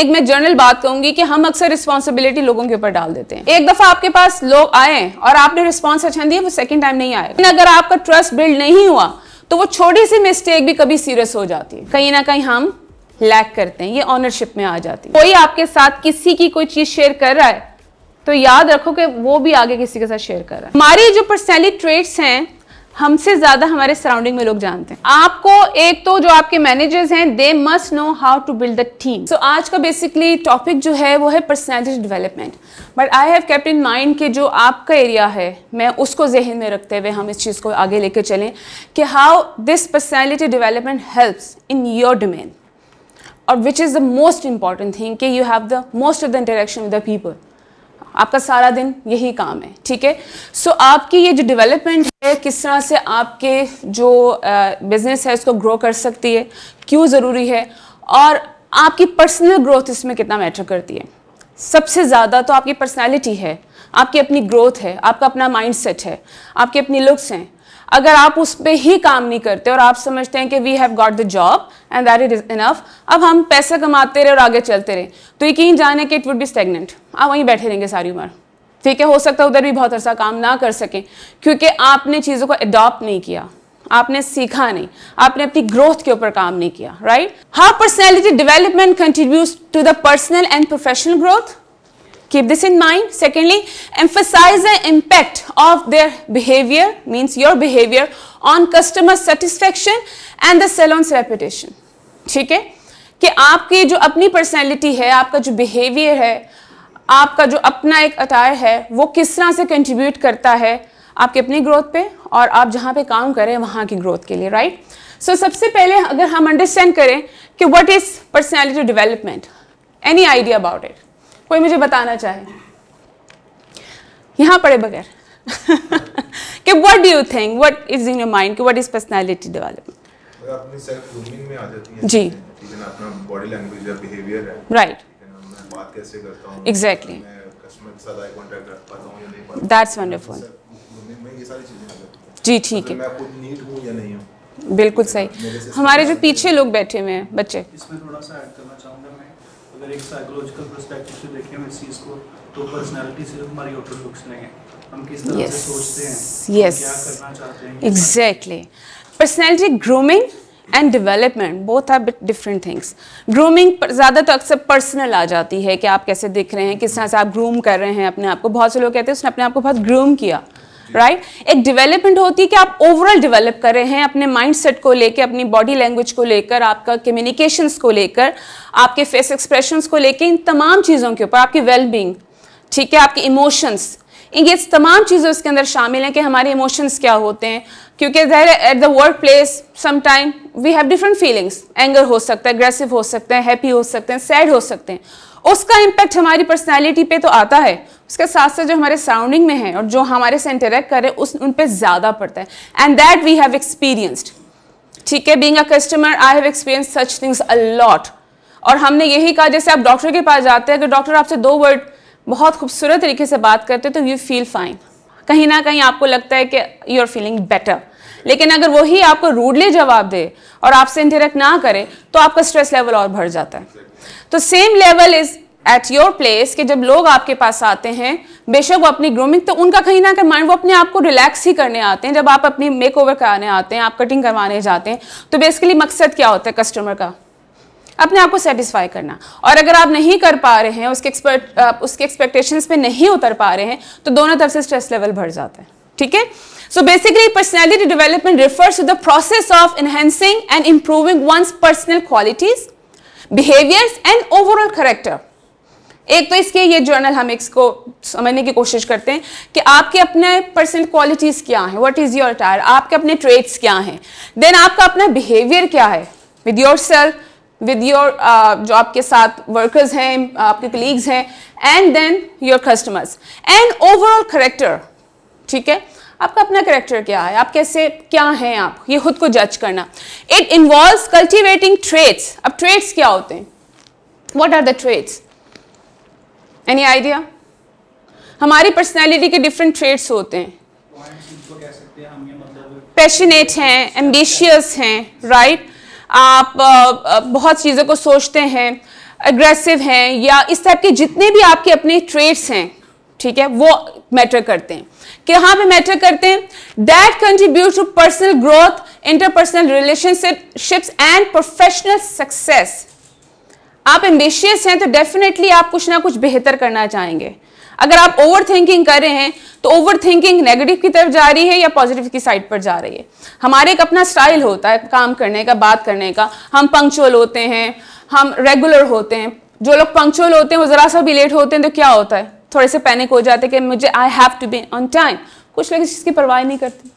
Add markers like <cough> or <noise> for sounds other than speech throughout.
एक मैं जनरल बात कहूंगी कि हम अक्सर रिस्पॉन्सिबिलिटी लोगों के ऊपर डाल देते हैं एक दफा आपके पास लोग आए और आपने रिस्पॉन्स अच्छा दिया वो सेकंड टाइम नहीं आए लेकिन अगर आपका ट्रस्ट बिल्ड नहीं हुआ तो वो छोटी सी मिस्टेक भी कभी सीरियस हो जाती है कहीं ना कहीं हम लैक करते हैं ये ऑनरशिप में आ जाती है कोई आपके साथ किसी की कोई चीज शेयर कर रहा है तो याद रखो कि वो भी आगे किसी के साथ शेयर कर रहा है हमारी जो पर्सनैलिटी ट्रेट्स हैं हमसे ज्यादा हमारे सराउंडिंग में लोग जानते हैं आपको एक तो जो आपके मैनेजर्स हैं they must know how to build the team so आज का बेसिकली टॉपिक जो है वो है personality development but I have kept in mind कि जो आपका एरिया है मैं उसको जहन में रखते हुए हम इस चीज़ को आगे लेके चलें कि how this personality development helps in your domain और which is the most important thing कि you have the most of the interaction with the people आपका सारा दिन यही काम है ठीक है सो आपकी ये जो डेवलपमेंट है किस तरह से आपके जो बिज़नेस है उसको ग्रो कर सकती है क्यों ज़रूरी है और आपकी पर्सनल ग्रोथ इसमें कितना मैटर करती है सबसे ज़्यादा तो आपकी पर्सनैलिटी है आपकी अपनी ग्रोथ है आपका अपना माइंड सेट है आपकी अपनी लुक्स हैं अगर आप उस पर ही काम नहीं करते और आप समझते हैं कि we have got the job and that it is enough अब हम पैसा कमाते रहे और आगे चलते रहे तो यकीन जाने कि इट वुड बी स्टेगनेंट आप वहीं बैठे रहेंगे सारी उम्र ठीक है हो सकता है उधर भी बहुत अरसा काम ना कर सकें क्योंकि आपने चीज़ों को अडॉप्ट नहीं किया आपने सीखा नहीं आपने अपनी ग्रोथ के ऊपर काम नहीं किया right how personality development contribute to the personal and professional growth keep this in mind secondly emphasize the impact of their behavior means your behavior on customer satisfaction and the salon's reputation ठीक है कि आपकी जो अपनी personality है आपका जो behaviour है आपका जो अपना एक अटायर है वो किस तरह से कंट्रीब्यूट करता है आपके अपनी ग्रोथ पे और आप जहाँ पे काम करें वहाँ की ग्रोथ के लिए राइट right? सो so, सबसे पहले अगर हम अंडरस्टैंड करें कि what is personality development any idea about it कोई मुझे बताना चाहे यहाँ पड़े बगैर <laughs> कि what do you think what is in your mind कि व्हाट इज पर्सनालिटी डेवलपमेंट जी अपना बॉडी लैंग्वेज या बिहेवियर है राइट बात कैसे करता हूं एग्जैक्टली कस्टमर के साथ आई कांटेक्ट पाता या नहीं पाता दैट्स तो वंडरफुल जी ठीक मतलब है मैं खुद नीट या नहीं बिल्कुल सही हमारे जो पीछे लोग बैठे हुए हैं बच्चे इसमें थोड़ा सा ऐड करना अगर एक साइकोलॉजिकल परस्पेक्टिव से देखें हम इस चीज़ को तो पर्सनालिटी सिर्फ हमारी आउटर लुक्स नहीं है हम किस तरह yes. से सोचते हैं yes. क्या करना चाहते हैं exactly personality grooming and development बहुत are bit different things grooming ज़्यादा तो अक्सर पर्सनल आ जाती है कि आप कैसे दिख रहे हैं किस तरह से आप ग्रूम कर रहे हैं अपने आप को बहुत से लोग कहते हैं उसने अपने आप को बहुत ग्रूम किया राइट right? एक डेवलपमेंट होती है कि आप ओवरऑल डेवलप कर रहे हैं अपने माइंडसेट को लेकर अपनी बॉडी लैंग्वेज को लेकर आपका कम्युनिकेशंस को लेकर आपके फेस एक्सप्रेशंस को लेकर इन तमाम चीज़ों के ऊपर आपकी वेलबींग ठीक है आपके इमोशंस ये तमाम चीज़ें इसके अंदर शामिल हैं कि हमारे इमोशंस क्या होते हैं क्योंकि at the work place sometime we have different feelings anger हो सकता है एग्रेसिव हो सकते हैं हैप्पी हो सकते हैं सैड हो सकते हैं उसका इम्पैक्ट हमारी पर्सनैलिटी पे तो आता है उसके साथ साथ जो हमारे सराउंडिंग में है और जो हमारे से इंटरेक्ट कर रहे हैं उस उन पर ज़्यादा पड़ता है and that we have experienced ठीक है being a customer I have experience such things a lot और हमने यही कहा जैसे आप डॉक्टर के पास जाते हैं अगर तो डॉक्टर आपसे दो वर्ड बहुत खूबसूरत तरीके से बात करते हैं तो यू फील फाइन कहीं ना कहीं आपको लगता है कि यू आर फीलिंग बेटर लेकिन अगर वही आपको रूडली जवाब दे और आपसे इंटरेक्ट ना करे तो आपका स्ट्रेस लेवल और बढ़ जाता है तो same level is at your place कि जब लोग आपके पास आते हैं बेशक वो अपनी ग्रूमिंग तो उनका कहीं ना कहीं माइंड वो अपने आप को रिलैक्स ही करने आते हैं जब आप अपनी मेक ओवर कराने आते हैं आप कटिंग करवाने जाते हैं तो बेसिकली मकसद क्या होता है कस्टमर का अपने आप को सेटिस्फाई करना और अगर आप नहीं कर पा रहे हैं उसके एक्सपर्ट उसके एक्सपेक्टेशन पर नहीं उतर पा रहे हैं तो दोनों तरफ से स्ट्रेस लेवल बढ़ जाता है ठीक है so basically personality development refers to the process of enhancing and improving one's personal qualities behaviours and overall character एक तो इसके ये जर्नल हम इसको समझने की कोशिश करते हैं कि आपके अपने पर्सनल क्वालिटीज़ क्या हैं व्हाट इज़ योर टायर आपके अपने ट्रेड्स क्या हैं देन आपका अपना बिहेवियर क्या है with yourself with your जो आपके साथ वर्कर्स हैं आपके कलीग्स हैं and then your customers and overall character ठीक है आपका अपना करेक्टर क्या है आप कैसे क्या हैं आप ये खुद को जज करना इट इन्वॉल्व कल्टिवेटिंग ट्रेड्स अब ट्रेड्स क्या होते हैं what are the traits any idea हमारी पर्सनैलिटी के डिफरेंट ट्रेड्स होते हैं पैशनेट हैं एम्बिशियस हैं राइट आप आ, बहुत चीज़ों को सोचते हैं एग्रेसिव हैं या इस टाइप के जितने भी आपके अपने ट्रेड्स हैं ठीक है वो मैटर करते हैं कि हाँ पे मैटर करते हैं that contribute to personal growth interpersonal relationship ships and professional success आप एम्बिशियस हैं तो डेफिनेटली आप कुछ ना कुछ बेहतर करना चाहेंगे अगर आप ओवर थिंकिंग कर रहे हैं तो ओवर थिंकिंग नेगेटिव की तरफ जा रही है या पॉजिटिव की साइड पर जा रही है हमारे एक अपना स्टाइल होता है काम करने का बात करने का हम पंक्चुअल होते हैं हम रेगुलर होते हैं जो लोग पंक्चुअल होते हैं वो ज़रा सा भी लेट होते हैं तो क्या होता है थोड़े से पैनिक हो जाते हैं कि मुझे I have to be on time कुछ लोग इस चीज़ की परवाह नहीं करते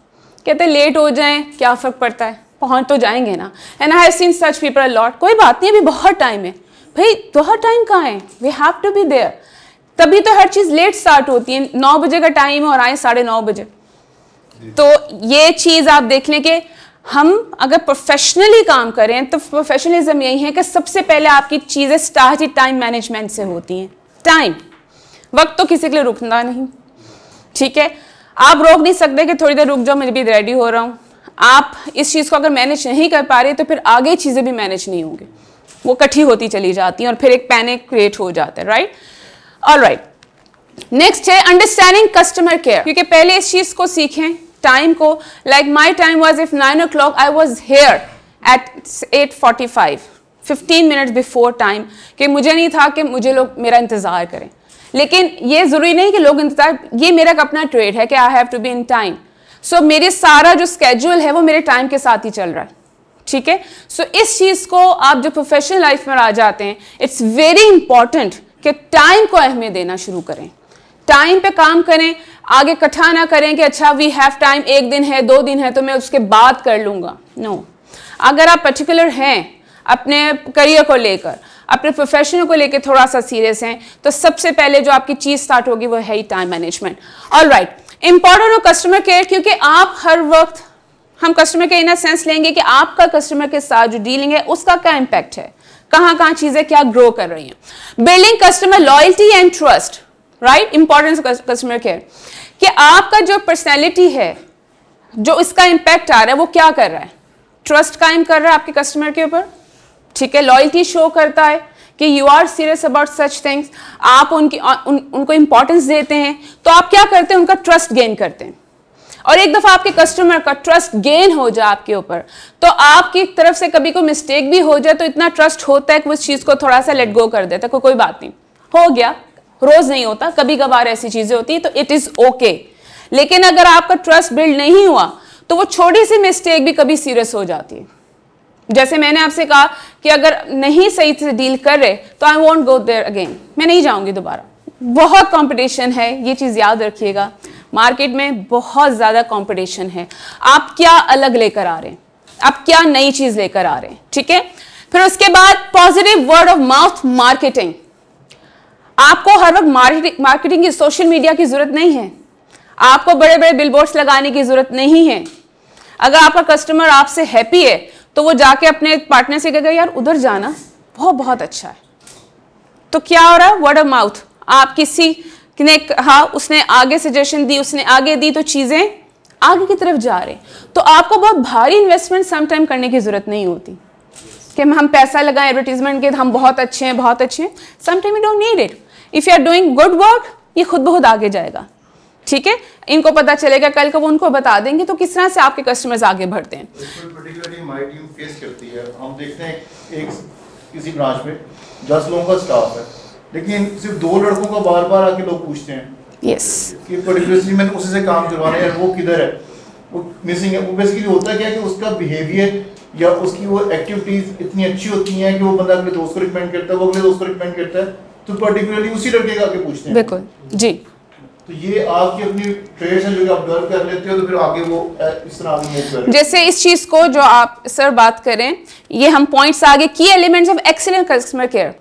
कहते लेट हो जाएं क्या फ़र्क पड़ता है पहुंच तो जाएंगे ना and I have seen such people lot कोई बात नहीं अभी बहुत टाइम है भाई तो हर टाइम कहाँ है we have to be there तभी तो हर चीज़ लेट स्टार्ट होती है नौ बजे का टाइम है और आए साढ़े नौ बजे तो ये चीज़ आप देख लें कि हम अगर प्रोफेशनली काम करें तो प्रोफेशनलिज्म यही है कि सबसे पहले आपकी चीज़ें स्टार्ट ही टाइम मैनेजमेंट से होती हैं टाइम वक्त तो किसी के लिए रुकना नहीं ठीक है आप रोक नहीं सकते कि थोड़ी देर रुक जाओ मैं भी रेडी हो रहा हूँ आप इस चीज़ को अगर मैनेज नहीं कर पा रहे तो फिर आगे चीज़ें भी मैनेज नहीं होंगी वो कठी होती चली जाती है और फिर एक पैनिक क्रिएट हो जाता है राइट और राइट नेक्स्ट है अंडरस्टैंडिंग कस्टमर केयर क्योंकि पहले इस चीज़ को सीखें टाइम को like my time was if nine o'clock I was here at at forty five fifteen minute before time कि मुझे नहीं था कि मुझे लोग मेरा इंतज़ार करें लेकिन ये ज़रूरी नहीं कि लोग इंतज़ार ये मेरा अपना ट्रेड है कि I have to be in time so मेरे सारा जो स्केड्यूल है वो मेरे टाइम के साथ ही चल रहा है ठीक है सो इस चीज़ को आप जो प्रोफेशनल लाइफ में आ जाते हैं इट्स वेरी इंपॉर्टेंट कि टाइम को अहमियत देना शुरू करें टाइम पे काम करें आगे कट्ठा ना करें कि अच्छा वी हैव टाइम एक दिन है दो दिन है तो मैं उसके बाद कर लूंगा नो no. अगर आप पर्टिकुलर हैं अपने करियर को लेकर अपने प्रोफेशन को लेकर थोड़ा सा सीरियस हैं तो सबसे पहले जो आपकी चीज़ स्टार्ट होगी वो है ही टाइम मैनेजमेंट और राइट इंपॉर्टेंट हो कस्टमर केयर क्योंकि आप हर वक्त हम कस्टमर के इन सेंस लेंगे कि आपका कस्टमर के साथ जो डीलिंग है उसका क्या इंपैक्ट है कहां कहां चीजें क्या ग्रो कर रही हैं building customer loyalty and trust right importance customer care कि आपका जो पर्सनैलिटी है जो इसका इंपैक्ट आ रहा है वो क्या कर रहा है ट्रस्ट कायम कर रहा है आपके कस्टमर के ऊपर ठीक है लॉयल्टी शो करता है कि you are serious about such things आप उनकी उन, उनको इंपॉर्टेंस देते हैं तो आप क्या करते हैं उनका ट्रस्ट गेन करते हैं और एक दफ़ा आपके कस्टमर का ट्रस्ट गेन हो जाए आपके ऊपर तो आपकी तरफ से कभी कोई मिस्टेक भी हो जाए तो इतना ट्रस्ट होता है कि उस चीज़ को थोड़ा सा लेट गो कर देता तो है कोई बात नहीं हो गया रोज़ नहीं होता कभी कभार ऐसी चीज़ें होती तो इट इज़ ओके लेकिन अगर आपका ट्रस्ट बिल्ड नहीं हुआ तो वो छोटी सी मिस्टेक भी कभी सीरियस हो जाती है जैसे मैंने आपसे कहा कि अगर नहीं सही से डील कर रहे तो I want go there again मैं नहीं जाऊंगी दोबारा बहुत कंपटीशन है ये चीज़ याद रखिएगा मार्केट में बहुत ज़्यादा कंपटीशन है आप क्या अलग लेकर आ रहे हैं आप क्या नई चीज़ लेकर आ रहे हैं ठीक है फिर उसके बाद positive word of mouth marketing आपको हर वक्त मार्केटिंग की सोशल मीडिया की ज़रूरत नहीं है आपको बड़े बड़े बिलबोर्ड्स लगाने की ज़रूरत नहीं है अगर आपका कस्टमर आपसे हैप्पी है तो वो जाके अपने पार्टनर से कहेगा यार उधर जाना बहुत बहुत अच्छा है तो क्या हो रहा है वर्ड ऑफ माउथ आप किसी कि ने कहा उसने आगे सजेशन दी उसने आगे दी तो चीज़ें आगे की तरफ जा रहे तो आपको बहुत भारी इन्वेस्टमेंट समटाइम करने की ज़रूरत नहीं होती कि हम पैसा लगाएं एडवर्टीजमेंट के तो हम बहुत अच्छे हैं बहुत अच्छे हैं sometime you don't need it if you are doing good work ये खुद बहुत आगे जाएगा ठीक है इनको पता चलेगा कल को वो उनको बता देंगे तो किस तरह से आपके कस्टमर्स आगे बढ़ते हैं है। हम देखते हैं एक किसी ब्रांच में दस लोगों का स्टाफ है लेकिन सिर्फ दो लड़कों का बार बार आके लोग पूछते हैं yes. कि पर्टिकुलरली में तो उसी से काम रहे हैं वो किधर है वो मिसिंग है वो बेसिकली होता है क्या कि उसका बिहेवियर या उसकी वो एक्टिविटीज इतनी अच्छी होती हैं कि वो बंदा अपने दोस्त को रिकमेंड करता है वो अपने दोस्त को रिकमेंड करता है तो पर्टिकुलरली उसी लड़के का आके पूछते हैं बिल्कुल जी तो ये आपकी अपनी ट्रेड्स हैं जो कि आप डेवलप कर लेते हो तो फिर आगे वो इस तरह आगे मूव करें जैसे इस चीज़ को जो आप सर बात करें ये हम पॉइंट्स आगे की elements of excellent customer care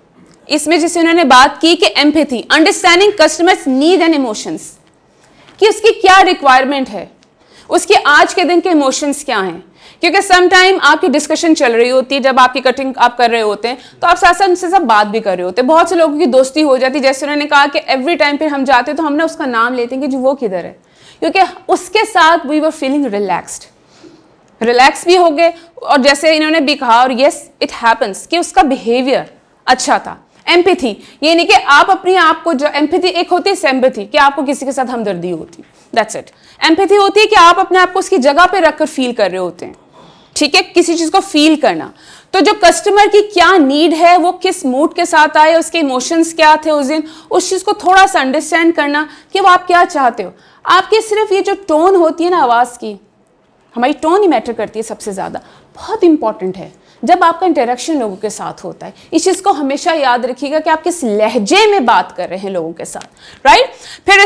इसमें जैसे उन्होंने बात की कि empathy understanding customers need and emotions कि उसकी क्या रिक्वायरमेंट है उसके आज के दिन के इमोशंस क्या हैं क्योंकि समटाइम आपकी डिस्कशन चल रही होती है जब आपकी कटिंग आप कर रहे होते हैं तो आप साथ साथ उनसे सब बात भी कर रहे होते हैं बहुत से लोगों की दोस्ती हो जाती है जैसे उन्होंने कहा कि एवरी टाइम फिर हम जाते हैं तो हमने उसका नाम लेते हैं कि जो वो किधर है क्योंकि उसके साथ we were feeling relaxed relax भी हो गए और जैसे इन्होंने भी कहा और येस इट हैपन्स कि उसका बिहेवियर अच्छा था एम्पैथी यानी कि आप अपने आप को जो एम्पैथी एक होती है सेम्पैथी कि आपको किसी के साथ हमदर्दी होती दैट्स इट एम्पैथी होती है कि आप अपने आप को उसकी जगह पे रखकर फील कर रहे होते हैं ठीक है किसी चीज़ को फील करना तो जो कस्टमर की क्या नीड है वो किस मूड के साथ आए उसके इमोशंस क्या थे उस दिन उस चीज़ को थोड़ा सा अंडरस्टैंड करना कि वो आप क्या चाहते हो आपके सिर्फ ये जो टोन होती है ना आवाज़ की हमारी टोन ही मैटर करती है सबसे ज़्यादा बहुत इंपॉर्टेंट है जब आपका इंटरेक्शन लोगों के साथ होता है इस चीज़ को हमेशा याद रखिएगा कि आप किस लहजे में बात कर रहे हैं लोगों के साथ राइट फिर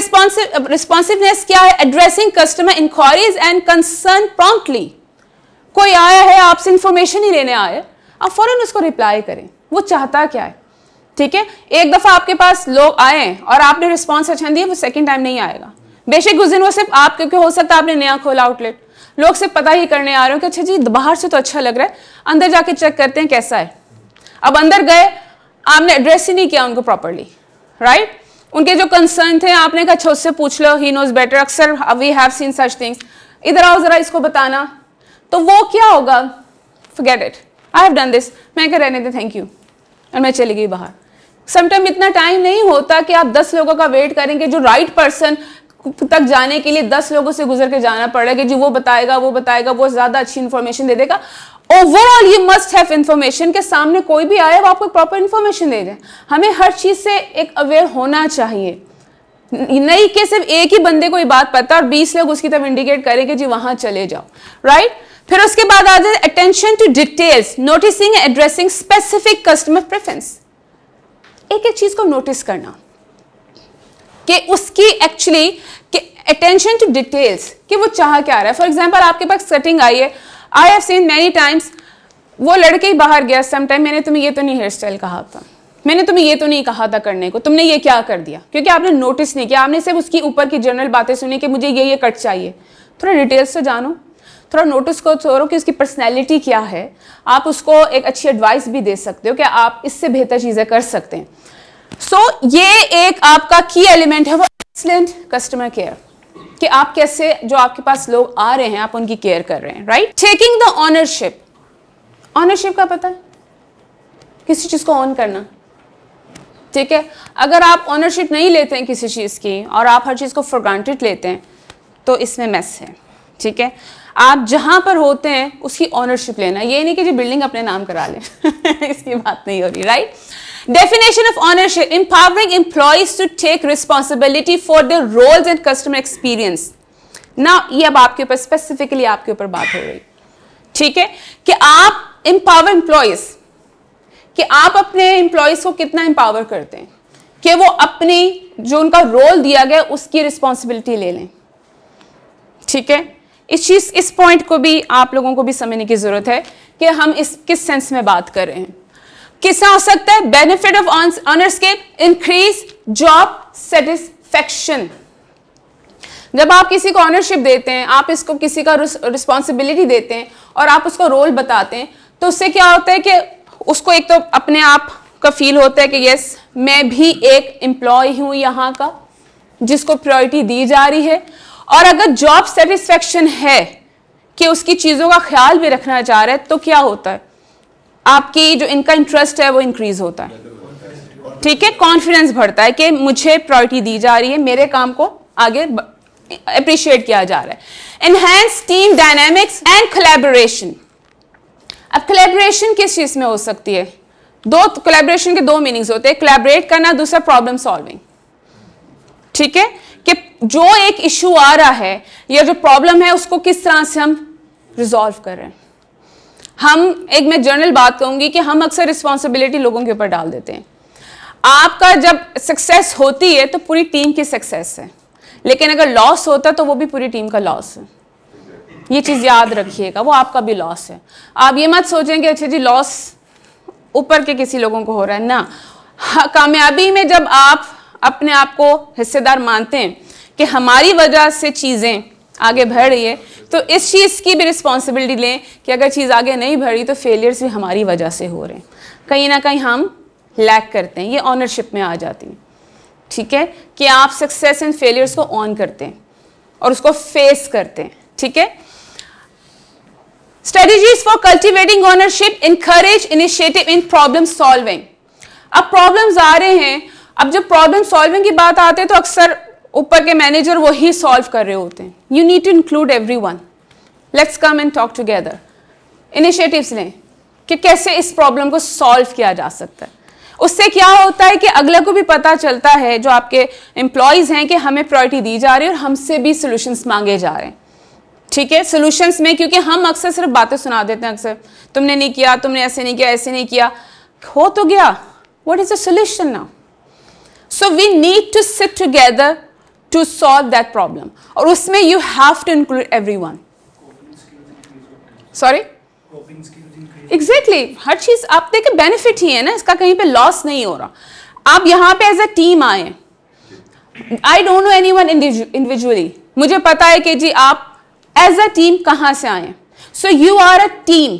रिस्पॉन्सिवनेस क्या है addressing customer inquiries and concern promptly कोई आया है आपसे इंफॉर्मेशन ही लेने आया आप फ़ौरन उसको रिप्लाई करें वो चाहता क्या है ठीक है एक दफ़ा आपके पास लोग आए और आपने रिस्पॉन्स अच्छा दिया वो सेकेंड टाइम नहीं आएगा बेशक उस दिन वो सिर्फ आप क्योंकि हो सकता है आपने नया खोला आउटलेट लोग से पता ही करने आ रहे हो कि अच्छा जी बाहर से तो अच्छा लग रहा है अंदर जाके चेक करते हैं कैसा है अब अंदर गए आपने एड्रेस ही नहीं किया उनको प्रॉपरली राइट उनके जो कंसर्न थे आपने कहा अच्छा उससे पूछ लो ही नोज बेटर अक्सर we have seen such things इधर आओ ज़रा इसको बताना तो वो क्या होगा forget it I have done this मैं कह रहने दे थैंक यू और मैं चली गई बाहर समटाइम इतना टाइम नहीं होता कि आप दस लोगों का वेट करेंगे जो राइट पर्सन तक जाने के लिए दस लोगों से गुजर के जाना पड़ेगा जी वो बताएगा वो बताएगा वो ज़्यादा अच्छी इन्फॉर्मेशन दे देगा ओवरऑल ये मस्ट हैव इन्फॉर्मेशन के सामने कोई भी आए वो आपको प्रॉपर इन्फॉर्मेशन दे दे हमें हर चीज़ से एक अवेयर होना चाहिए नहीं कि सिर्फ एक ही बंदे को ये बात पता और बीस लोग उसकी तरफ इंडिकेट करें कि जी वहां चले जाओ राइट right? फिर उसके बाद आ जाए attention to details noticing addressing specific customer preference एक एक चीज को नोटिस करना कि उसकी एक्चुअली अटेंशन टू डिटेल्स कि वो चाह क्या रहा है फॉर एग्जाम्पल आपके पास सेटिंग आई है I have seen many times वो लड़के ही बाहर गया समटाइम मैंने तुम्हें ये तो नहीं हेयर स्टाइल कहा था मैंने तुम्हें ये तो नहीं कहा था करने को तुमने ये क्या कर दिया क्योंकि आपने नोटिस नहीं किया आपने सिर्फ उसकी ऊपर की जनरल बातें सुनी कि मुझे ये ये कट चाहिए थोड़ा डिटेल्स से जानो थोड़ा नोटिस को छोड़ो कि उसकी पर्सनैलिटी क्या है आप उसको एक अच्छी एडवाइस भी दे सकते हो कि आप इससे बेहतर चीज़ें कर सकते हैं सो so, ये एक आपका की एलिमेंट है वो एक्सलेंट कस्टमर केयर कि आप कैसे जो आपके पास लोग आ रहे हैं आप उनकी केयर कर रहे हैं right taking the ownership ownership का पता है किसी चीज़ को ऑन करना ठीक है अगर आप ऑनरशिप नहीं लेते हैं किसी चीज़ की और आप हर चीज़ को ग्रांटेड लेते हैं तो इसमें मैस है ठीक है आप जहां पर होते हैं उसकी ऑनरशिप लेना ये नहीं कि जी बिल्डिंग अपने नाम करा ले <laughs> इसकी बात नहीं हो रही right definition of ownership empowering employees to take responsibility for their roles and customer experience ना ये अब आपके ऊपर स्पेसिफिकली आपके ऊपर बात हो रही ठीक है कि आप इंपावर एम्प्लॉयज कि आप अपने एम्प्लॉयज को कितना एम्पावर करते हैं कि वो अपनी जो उनका रोल दिया गया उसकी रिस्पॉन्सिबिलिटी ले लें ठीक है इस चीज इस पॉइंट को भी आप लोगों को भी समझने की जरूरत है कि हम इस किस सेंस में बात कर रहे हैं किससे हो सकता है बेनिफिट ऑफ ऑनर्स के इंक्रीज जॉब सेटिस्फेक्शन जब आप किसी को ऑनरशिप देते हैं आप इसको किसी का रिस्पॉन्सिबिलिटी देते हैं और आप उसको रोल बताते हैं तो उससे क्या होता है कि उसको एक तो अपने आप का फील होता है कि यस मैं भी एक एम्प्लॉय हूं यहाँ का जिसको प्रायोरिटी दी जा रही है और अगर जॉब सेटिस्फेक्शन है कि उसकी चीज़ों का ख्याल भी रखना चाह रहा है तो क्या होता है आपकी जो इनका इंटरेस्ट है वो इंक्रीज होता है ठीक है कॉन्फिडेंस बढ़ता है कि मुझे प्रायोरिटी दी जा रही है मेरे काम को आगे अप्रिशिएट किया जा रहा है enhance team dynamics and collaboration अब कलेबोरेशन किस चीज़ में हो सकती है दो कलेबोरेशन के दो मीनिंग्स होते हैं कलेबोरेट करना दूसरा प्रॉब्लम सॉल्विंग ठीक है कि जो एक इश्यू आ रहा है या जो प्रॉब्लम है उसको किस तरह से हम रिजॉल्व कर रहे हैं हम एक मैं जनरल बात कहूंगी कि हम अक्सर रिस्पॉन्सिबिलिटी लोगों के ऊपर डाल देते हैं आपका जब सक्सेस होती है तो पूरी टीम की सक्सेस है लेकिन अगर लॉस होता तो वो भी पूरी टीम का लॉस है ये चीज़ याद रखिएगा वो आपका भी लॉस है आप ये मत सोचें कि अच्छा जी लॉस ऊपर के किसी लोगों को हो रहा है ना हाँ, कामयाबी में जब आप अपने आप को हिस्सेदार मानते हैं कि हमारी वजह से चीज़ें आगे बढ़ रही है तो इस चीज़ की भी रिस्पॉन्सिबिलिटी लें कि अगर चीज़ आगे नहीं बढ़ी तो फेलियर्स भी हमारी वजह से हो रहे हैं कहीं ना कहीं हम लैक करते हैं ये ऑनरशिप में आ जाती है ठीक है कि आप सक्सेस एंड फेलियर्स को ऑन करते हैं और उसको फेस करते हैं ठीक है strategies for cultivating ownership encourage initiative in problem solving अब प्रॉब्लम्स आ रहे हैं अब जब प्रॉब्लम सॉल्विंग की बात आते हैं तो अक्सर ऊपर के मैनेजर वही सॉल्व कर रहे होते हैं you need to include everyone let's come and talk together initiatives लें कि कैसे इस प्रॉब्लम को सॉल्व किया जा सकता है उससे क्या होता है कि अगला को भी पता चलता है जो आपके एम्प्लॉयज़ हैं कि हमें प्रायोरिटी दी जा रही है और हमसे भी सोल्यूशंस मांगे जा रहे हैं ठीक है सोल्यूशंस में क्योंकि हम अक्सर सिर्फ बातें सुना देते हैं अक्सर तुमने नहीं किया तुमने ऐसे नहीं किया ऐसे नहीं किया हो तो गया what is a solution now so we need to sit together to solve that problem और उसमें you have to include everyone sorry exactly हर चीज़ आप देखें बेनिफिट ही है ना इसका कहीं पे लॉस नहीं हो रहा आप यहां पे एज अ टीम आए I don't know anyone individually मुझे पता है कि जी आप एज अ टीम कहां से आए so you are a team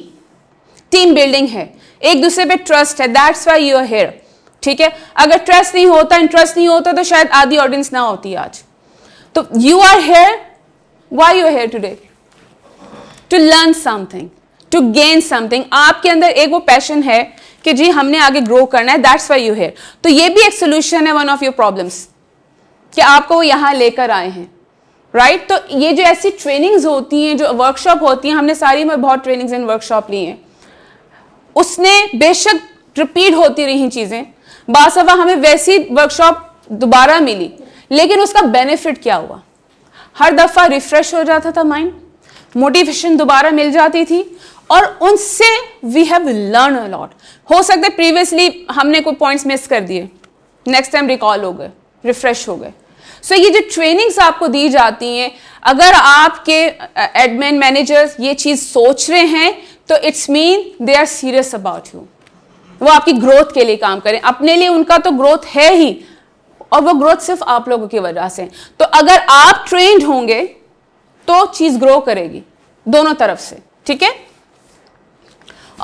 team building है एक दूसरे पे ट्रस्ट है that's why you are here ठीक है अगर ट्रस्ट नहीं होता इंटरेस्ट नहीं होता तो शायद आधी ऑडियंस ना होती आज तो you are here why you here today to learn something to gain something आपके अंदर एक वो पैशन है कि जी हमने आगे ग्रो करना है दैट्स वाई यू हेयर तो ये भी एक सोल्यूशन है वन ऑफ योर प्रॉब्लम्स कि आपको वो यहां लेकर आए हैं राइट right? तो ये जो ऐसी ट्रेनिंग्स होती हैं जो वर्कशॉप होती हैं हमने सारी में बहुत ट्रेनिंग्स एंड वर्कशॉप ली हैं उसने बेशक रिपीट होती रही चीज़ें बासवा हमें वैसी वर्कशॉप दोबारा मिली लेकिन उसका बेनिफिट क्या हुआ हर दफ़ा रिफ्रेश हो जाता था माइंड मोटिवेशन दोबारा मिल जाती थी और उनसे वी हैव लर्न अलॉट हो सकता है प्रीवियसली हमने कोई पॉइंट्स मिस कर दिए नेक्स्ट टाइम रिकॉल हो गए रिफ्रेश हो गए सो so, ये जो ट्रेनिंग्स आपको दी जाती हैं अगर आपके एडमिन मैनेजर्स ये चीज़ सोच रहे हैं तो it's mean they are serious about you वो आपकी ग्रोथ के लिए काम करें अपने लिए उनका तो ग्रोथ है ही और वो ग्रोथ सिर्फ आप लोगों की वजह से तो अगर आप ट्रेंड होंगे तो चीज ग्रो करेगी दोनों तरफ से ठीक है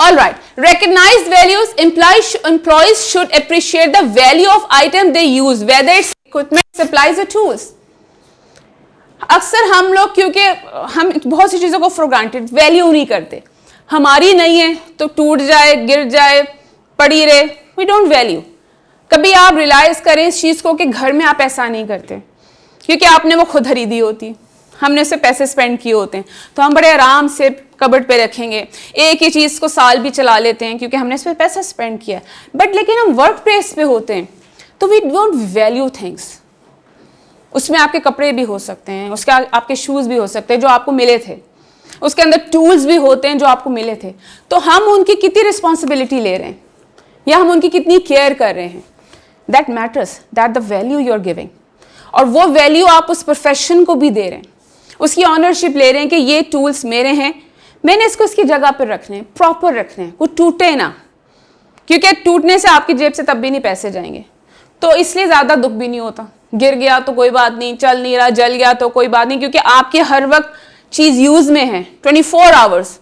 all right recognize values implies employees should appreciate the value of item they use whether it's equipment supplies tools अक्सर हम लोग क्योंकि हम बहुत सी चीज़ों को फॉर ग्रांटेड वैल्यू नहीं करते हमारी नहीं है तो टूट जाए गिर जाए पड़ी रहे वी डोंट वैल्यू कभी आप रियलाइज करें इस चीज़ को कि घर में आप ऐसा नहीं करते क्योंकि आपने वो खुद खरीदी होती हमने उसे पैसे स्पेंड किए होते हैं तो हम बड़े आराम से कबड़ पे रखेंगे एक ही चीज़ को साल भी चला लेते हैं क्योंकि हमने इस पर पैसा स्पेंड किया बट लेकिन हम वर्क प्लेस पे होते हैं तो वी डोंट वैल्यू थिंग्स उसमें आपके कपड़े भी हो सकते हैं उसके आपके शूज़ भी हो सकते हैं जो आपको मिले थे उसके अंदर टूल्स भी होते हैं जो आपको मिले थे तो हम उनकी कितनी रिस्पॉन्सिबिलिटी ले रहे हैं या हम उनकी कितनी केयर कर रहे हैं that matters that the value you are giving और वो वैल्यू आप उस प्रोफेशन को भी दे रहे हैं उसकी ऑनरशिप ले रहे हैं कि ये टूल्स मेरे हैं मैंने इसको इसकी जगह पर रखने हैं प्रॉपर रखने हैं वो टूटे ना क्योंकि टूटने से आपकी जेब से तब भी नहीं पैसे जाएंगे तो इसलिए ज़्यादा दुख भी नहीं होता गिर गया तो कोई बात नहीं चल नहीं रहा जल गया तो कोई बात नहीं क्योंकि आपके हर वक्त चीज़ यूज़ में है ट्वेंटी फोर आवर्स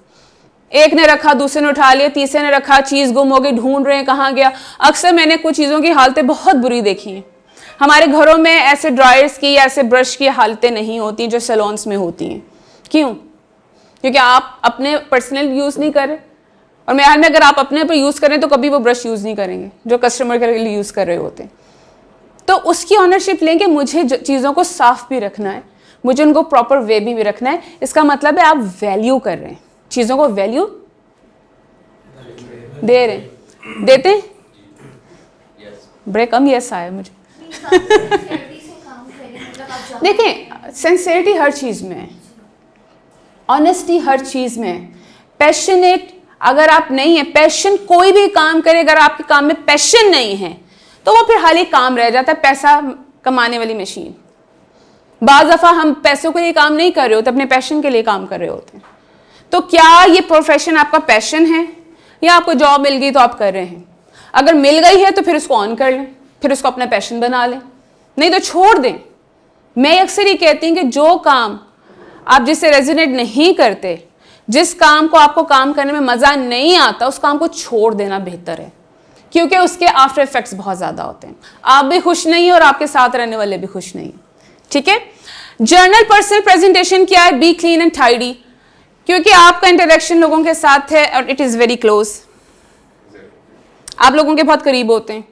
एक ने रखा दूसरे ने उठा लिया तीसरे ने रखा चीज़ गुम हो गई ढूंढ रहे हैं कहाँ गया अक्सर मैंने कुछ चीज़ों की हालतें बहुत बुरी देखी हैं हमारे घरों में ऐसे ड्रायर्स की या ऐसे ब्रश की हालतें नहीं होती जो सैलॉन्स में होती हैं क्यों क्योंकि आप अपने पर्सनल यूज़ नहीं कर रहे और मेरे हाल में अगर आप अपने पर यूज़ करें तो कभी वो ब्रश यूज़ नहीं करेंगे जो कस्टमर के लिए यूज़ कर रहे होते हैं तो उसकी ऑनरशिप लें कि मुझे चीज़ों को साफ़ भी रखना है मुझे उनको प्रॉपर वे में भी रखना है इसका मतलब है आप वैल्यू कर रहे हैं चीज़ों को वैल्यू दे रहे हैं देते हैं बड़े कम यस आया मुझे देखें सेंसेरिटी हर चीज़ में है ऑनेस्टी हर चीज़ में है पैशनेट अगर आप नहीं है पैशन कोई भी काम करे अगर आपके काम में पैशन नहीं है तो वो फिर हाल ही काम रह जाता है पैसा कमाने वाली मशीन बाज़ दफ़ा हम पैसों के लिए काम नहीं कर रहे होते अपने पैशन के लिए काम कर रहे होते हैं तो क्या ये प्रोफेशन आपका पैशन है या आपको जॉब मिल गई तो आप कर रहे हैं अगर मिल गई है तो फिर उसको ऑन कर लें फिर उसको अपना पैशन बना लें नहीं तो छोड़ दें मैं अक्सर ये कहती हूँ कि जो काम आप जिससे रेजिनेट नहीं करते जिस काम को आपको काम करने में मज़ा नहीं आता उस काम को छोड़ देना बेहतर है क्योंकि उसके आफ्टर इफेक्ट्स बहुत ज़्यादा होते हैं आप भी खुश नहीं और आपके साथ रहने वाले भी खुश नहीं ठीक है जर्नल पर्सनल प्रेजेंटेशन क्या है बी क्लीन एंड टाइडी क्योंकि आपका इंटरेक्शन लोगों के साथ है और इट इज़ वेरी क्लोज आप लोगों के बहुत करीब होते हैं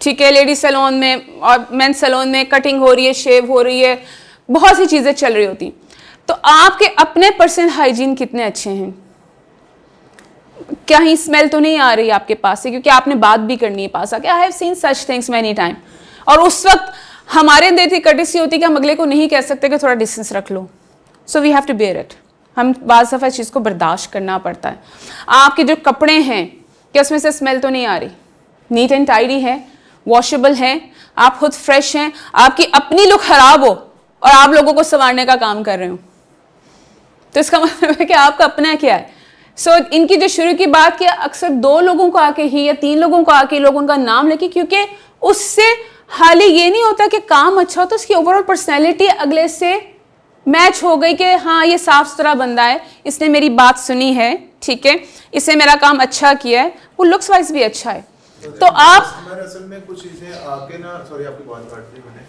ठीक है लेडीज सैलून में और मैन सैलून में कटिंग हो रही है शेव हो रही है बहुत सी चीज़ें चल रही होती तो आपके अपने पर्सनल हाइजीन कितने अच्छे हैं क्या ही स्मेल तो नहीं आ रही आपके पास से क्योंकि आपने बात भी करनी है पास आके I have seen such things many time और उस वक्त हमारे अंदर इतनी कटिस होती कि हम अगले को नहीं कह सकते कि थोड़ा डिस्टेंस रख लो so we have to bear it हम बाज़ दफ़ा इस चीज़ को बर्दाश्त करना पड़ता है आपके जो कपड़े हैं क्या उसमें से स्मेल तो नहीं आ रही नीट एंड टाइडी है वॉशेबल है आप खुद फ्रेश हैं आपकी अपनी लुक ख़राब हो और आप लोगों को संवारने का काम कर रहे हो तो इसका <laughs> मतलब है कि आपका अपना क्या है सो so, इनकी जो शुरू की बात किया अक्सर दो लोगों को आके ही या तीन लोगों को आके लोग उनका नाम लेके क्योंकि उससे हाल ही ये नहीं होता कि काम अच्छा हो तो उसकी ओवरऑल पर्सनैलिटी अगले से मैच हो गई कि हाँ ये साफ सुथरा बंदा है इसने मेरी बात सुनी है ठीक है इसने मेरा काम अच्छा किया है वो लुक्स वाइज भी अच्छा है तो, तो आप असल में कुछ चीज़ें आके ना सॉरी आपकी बात काट दी मैंने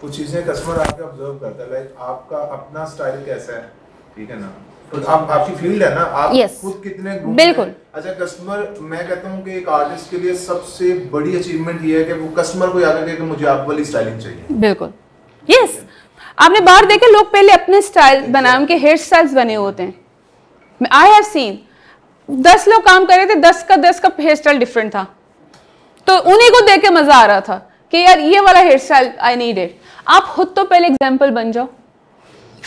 कुछ चीज़ें कस्टमर आके ऑब्जर्व करता है लाइक आपका अपना स्टाइल कैसा है ठीक है ना तो आप आपकी फील्ड है ना आप yes. खुद कितने बिल्कुल अच्छा कस्टमर मैं कहता हूँ कि एक आर्टिस्ट के लिए सबसे बड़ी अचीवमेंट ये है कि वो कस्टमर को याद रखे कि मुझे आप वाली स्टाइलिंग चाहिए बिल्कुल यस yes. आपने बाहर देखे लोग पहले अपने स्टाइल बनाए उनके हेयर स्टाइल्स बने होते हैं आई हैव सीन दस लोग काम कर रहे थे दस का दस का हेयर स्टाइल डिफरेंट था तो उन्हीं को देख के मजा आ रहा था कि यार ये वाला hair style I need it आप खुद तो पहले एग्जाम्पल बन जाओ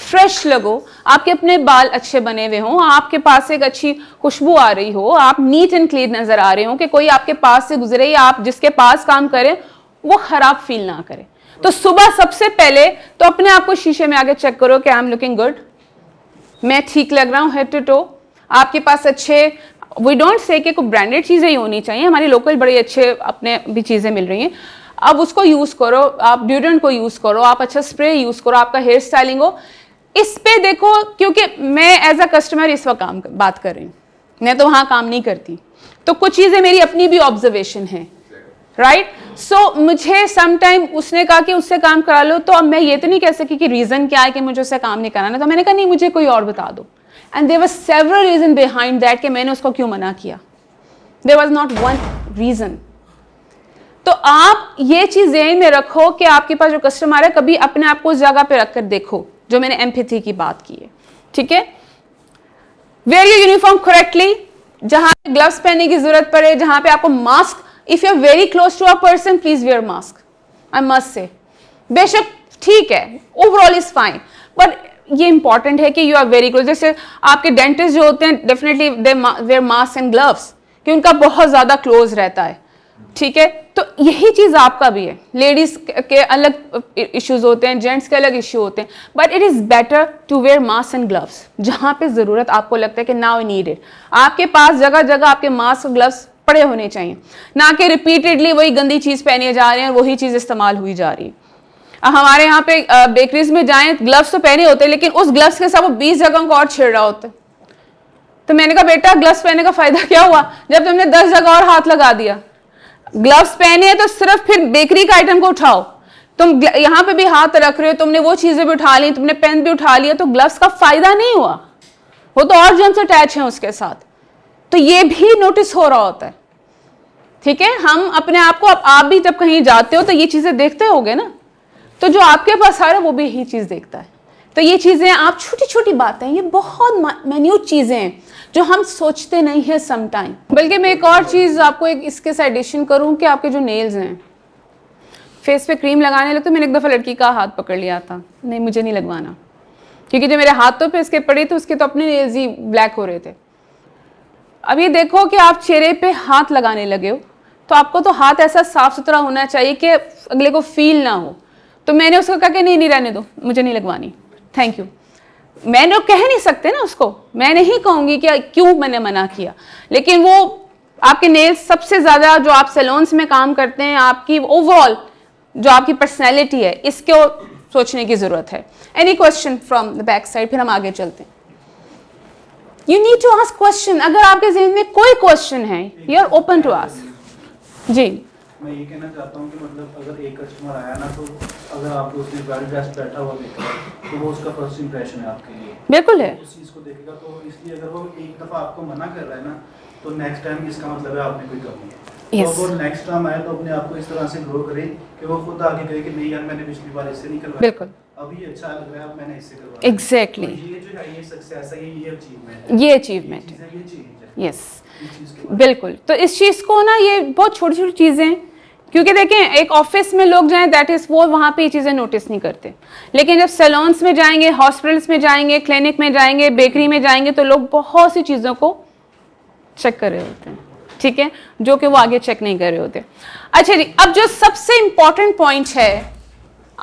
फ्रेश लगो आपके अपने बाल अच्छे बने हुए हों आपके पास एक अच्छी खुशबू आ रही हो आप नीट एंड क्लीन नजर आ रहे हो कि कोई आपके पास से गुजरे या आप जिसके पास काम करें वो खराब फील ना करें तो सुबह सबसे पहले तो अपने आप को शीशे में आगे चेक करो कि आई एम लुकिंग गुड मैं ठीक लग रहा हूँ हेड टू टो आपके पास अच्छे वी डोंट से कि कोई ब्रांडेड चीज़ें ही होनी चाहिए हमारी लोकल बड़े अच्छे अपने भी चीज़ें मिल रही हैं अब उसको यूज़ करो आप ड्यूडेंट को यूज़ करो आप अच्छा स्प्रे यूज़ करो आपका हेयर स्टाइलिंग हो इस पे देखो क्योंकि मैं एज अ कस्टमर इस वक्त काम बात कर रही हूँ मैं तो वहाँ काम नहीं करती तो कुछ चीज़ें मेरी अपनी भी ऑब्जर्वेशन है राइट right? सो so, मुझे समटाइम उसने कहा कि उससे काम करा लो तो अब मैं ये तो नहीं कह सकी कि रीज़न क्या है कि मुझे उससे काम नहीं कराना तो मैंने कहा नहीं मुझे कोई और बता दो and there was several reason behind that कि मैंने उसको क्यों मना किया there was not one reason तो आप ये चीज़ जहन में रखो कि आपके पास जो कस्टमर है कभी अपने आप को उस जगह पर रखकर देखो जो मैंने एम्फिथी की बात की है ठीक है वेयर यू यूनिफॉर्म करेक्टली जहां ग्लव्स पहनने की जरूरत पड़े जहां पे आपको mask if you are very close to are person please wear mask I must say बेशक ठीक है ओवरऑल इज फाइन बट ये इंपॉर्टेंट है कि यू आर वेरी क्लोज जैसे आपके डेंटिस्ट जो होते हैं definitely they wear mask and gloves कि उनका बहुत ज़्यादा क्लोज रहता है ठीक है तो यही चीज़ आपका भी है लेडीज़ के अलग इश्यूज होते हैं जेंट्स के अलग इश्यू होते हैं but it is better to wear mask and gloves जहाँ पे ज़रूरत आपको लगता है कि नाउ नीड इट आपके पास जगह जगह आपके मास्क ग्लव्स पड़े होने चाहिए ना कि रिपीटेडली वही गंदी चीज़ पहने जा रहे हैं वही चीज़ इस्तेमाल हुई जा रही है हमारे यहाँ पे बेकरीज में जाएं ग्लव्स तो पहने होते हैं लेकिन उस ग्लव्स के साथ वो बीस जगह को और छेड़ रहा होता तो मैंने कहा बेटा ग्लव्स पहनने का फायदा क्या हुआ जब तुमने दस जगह और हाथ लगा दिया ग्लव्स पहने हैं तो सिर्फ फिर बेकरी का आइटम को उठाओ तुम यहाँ पे भी हाथ रख रहे हो तुमने वो चीज़ें भी उठा ली तुमने पेन भी उठा लिया तो ग्लव्स का फायदा नहीं हुआ वो तो और जम्स अटैच है उसके साथ तो ये भी नोटिस हो रहा होता है ठीक है हम अपने आप को आप, आप भी जब कहीं जाते हो तो ये चीज़ें देखते हो ना तो जो आपके पास आ रहा है वो भी यही चीज़ देखता है तो ये चीज़ें आप छोटी छोटी बातें ये बहुत मेन्यूट चीज़ें हैं जो हम सोचते नहीं है समटाइम बल्कि मैं एक और चीज़ आपको एक इसके साथ एडिशन करूँ कि आपके जो नेल्स हैं फेस पे क्रीम लगाने लगते तो मैंने एक दफ़ा लड़की का हाथ पकड़ लिया था नहीं मुझे नहीं लगवाना क्योंकि जो मेरे हाथों पे इसके पड़े थे उसके तो अपने नेल्स ही ब्लैक हो रहे थे अब ये देखो कि आप चेहरे पे हाथ लगाने लगे हो तो आपको तो हाथ ऐसा साफ सुथरा होना चाहिए कि अगले को फील ना हो तो मैंने उसको कहा कि नहीं नहीं रहने दो मुझे नहीं लगवानी थैंक यू मैं लोग कह नहीं सकते ना उसको मैं नहीं कहूँगी कि क्यों मैंने मना किया लेकिन वो आपके नेल्स सबसे ज़्यादा जो आप सेलोन्स में काम करते हैं आपकी ओवरऑल जो आपकी पर्सनैलिटी है इसको सोचने की ज़रूरत है any question from the back side फिर हम आगे चलते हैं you need to ask question अगर आपके जहन में कोई क्वेश्चन है you are open to ask जी मैं ये कहना चाहता हूँ कि मतलब अगर एक कस्टमर आया ना तो अगर आपको उसने वेल ड्रेस बैठा हुआ देखा तो वो उसका फर्स्ट इंप्रेशन है आपके लिए बिल्कुल है उस चीज़ को देखेगा तो इसलिए अगर वो एक दफ़ा आपको मना कर रहा है ना तो नेक्स्ट टाइम इसका मतलब है आपने कोई कमी है तो yes. तो वो नेक्स्ट टाइम आए तो अपने आप को इस तरह से ग्रो करें कि वो खुद आगे कहे कि नहीं यार मैंने पिछली बार इससे नहीं करवाया बिल्कुल एग्जैक्टली अच्छा exactly. तो ये अचीवमेंट है यस बिल्कुल तो इस चीज़ को ना ये बहुत छोटी छोटी चीज़ें हैं क्योंकि देखें एक ऑफिस में लोग जाएं दैट इज़ वो वहाँ पे ये चीज़ें नोटिस नहीं करते लेकिन जब सैलॉन्स में जाएंगे हॉस्पिटल्स में जाएंगे क्लिनिक में जाएंगे बेकरी में जाएंगे तो लोग बहुत सी चीज़ों को चेक कर रहे होते हैं ठीक है जो कि वो आगे चेक नहीं कर रहे होते अच्छा जी अब जो सबसे इम्पॉर्टेंट पॉइंट है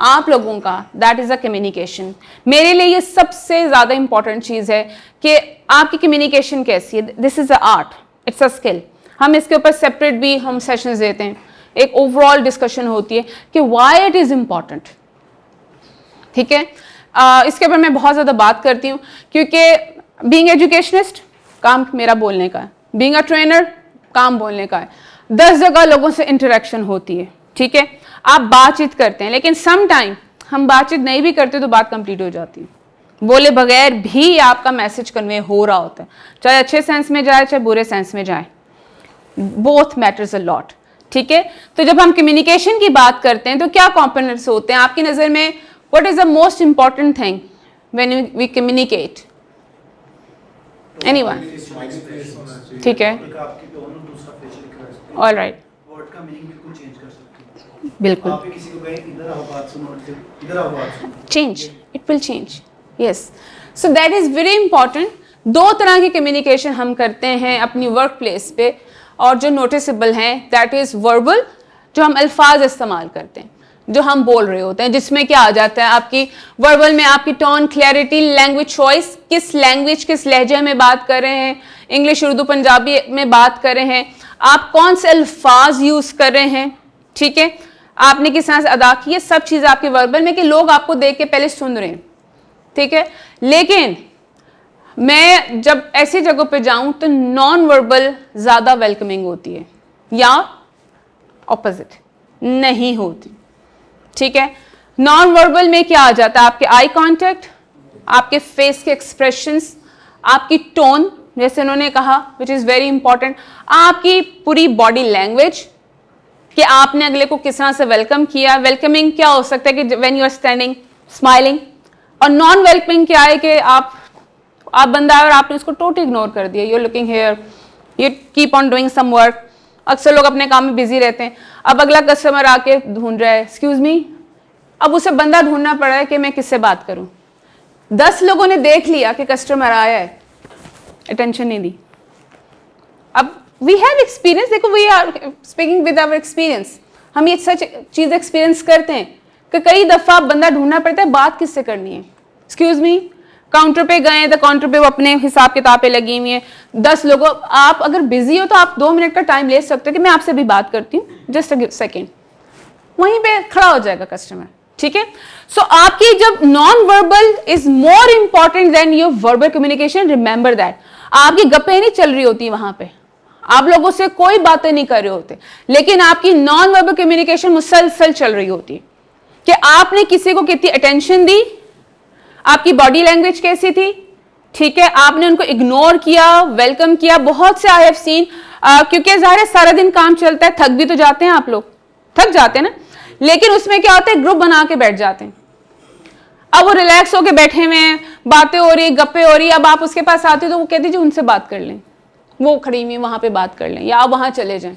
आप लोगों का दैट इज़ अ कम्युनिकेशन मेरे लिए ये सबसे ज़्यादा इंपॉर्टेंट चीज़ है कि आपकी कम्युनिकेशन कैसी है this is a art it's a skill हम इसके ऊपर सेपरेट भी हम सेशंस देते हैं एक ओवरऑल डिस्कशन होती है कि वाई इट इज़ इम्पॉर्टेंट ठीक है इसके ऊपर मैं बहुत ज़्यादा बात करती हूँ क्योंकि बींग एजुकेशनिस्ट काम मेरा बोलने का है बींग अ ट्रेनर काम बोलने का है दस जगह लोगों से इंटरेक्शन होती है ठीक है आप बातचीत करते हैं लेकिन सम टाइम हम बातचीत नहीं भी करते तो बात कंप्लीट हो जाती है बोले बगैर भी आपका मैसेज कन्वे हो रहा होता है चाहे अच्छे सेंस में जाए चाहे बुरे सेंस में जाए बोथ मैटर्स अ लॉट ठीक है तो जब हम कम्युनिकेशन की बात करते हैं तो क्या कॉम्पोनेंट्स होते हैं आपकी नज़र में what is the most important thing when we communicate anyone ठीक है ऑल राइट बिल्कुल change it will change yes so that is very important दो तरह की कम्युनिकेशन हम करते हैं अपनी वर्क प्लेस पे और जो नोटिसबल हैं दैट इज़ वर्बल जो हम अल्फाज इस्तेमाल करते हैं जो हम बोल रहे होते हैं जिसमें क्या आ जाता है आपकी वर्बल में आपकी टोन क्लैरिटी लैंग्वेज चॉइस किस लैंग्वेज किस लहजे में बात कर रहे हैं इंग्लिश उर्दू पंजाबी में बात कर रहे हैं आप कौन से अल्फाज यूज़ कर रहे हैं ठीक है आपने किस तरह से अदा की है सब चीज़ें आपके वर्बल में कि लोग आपको देख के पहले सुन रहे हैं ठीक है लेकिन मैं जब ऐसी जगहों पे जाऊं तो नॉन वर्बल ज़्यादा वेलकमिंग होती है या ऑपोजिट नहीं होती ठीक है नॉन वर्बल में क्या आ जाता है आपके आई कांटेक्ट आपके फेस के एक्सप्रेशंस आपकी टोन जैसे उन्होंने कहा विच इज़ वेरी इंपॉर्टेंट आपकी पूरी बॉडी लैंग्वेज कि आपने अगले को किस तरह से वेलकम किया वेलकमिंग क्या हो सकता है कि when you are standing smiling और नॉन वेलकमिंग क्या है कि आप आप बंदा है और आपने उसको टोटली इग्नोर कर दिया you looking here you keep on doing some work अक्सर लोग अपने काम में बिजी रहते हैं अब अगला कस्टमर आके ढूंढ रहा है एक्सक्यूज मी अब उसे बंदा ढूंढना पड़ रहा है कि मैं किससे बात करूं दस लोगों ने देख लिया कि कस्टमर आया है अटेंशन नहीं दी अब वी हैव एक्सपीरियंस देखो we are speaking with our experience हम ये सच चीज़ एक्सपीरियंस करते हैं कि कई दफ़ा बंदा ढूंढना पड़ता है बात किससे करनी है एक्सक्यूज़ मी काउंटर पे गए तो काउंटर पे वो अपने हिसाब किताब पे लगी हुई है दस लोगों आप अगर बिजी हो तो आप दो मिनट का टाइम ले सकते हो कि मैं आपसे भी बात करती हूँ जस्ट सेकेंड वहीं पे खड़ा हो जाएगा कस्टमर ठीक है सो आपकी जब non verbal is more important than your verbal communication remember that आपकी गप्पे नहीं चल रही होती वहां पे आप लोगों से कोई बातें नहीं कर रहे होते लेकिन आपकी नॉन वर्बल कम्युनिकेशन मुसलसल चल रही होती कि आपने किसी को कितनी अटेंशन दी आपकी बॉडी लैंग्वेज कैसी थी ठीक है आपने उनको इग्नोर किया वेलकम किया बहुत से आई हैव सीन क्योंकि ज़ाहिर है सारा दिन काम चलता है थक भी तो जाते हैं आप लोग थक जाते हैं ना लेकिन उसमें क्या होता है ग्रुप बना के बैठ जाते हैं अब वो रिलैक्स होके बैठे हुए हैं बातें हो रही गप्पे हो रही अब आप उसके पास आते हो तो वो कहती जी उनसे बात कर लें वो खड़ी हुई वहाँ पे बात कर लें या आप वहाँ चले जाएं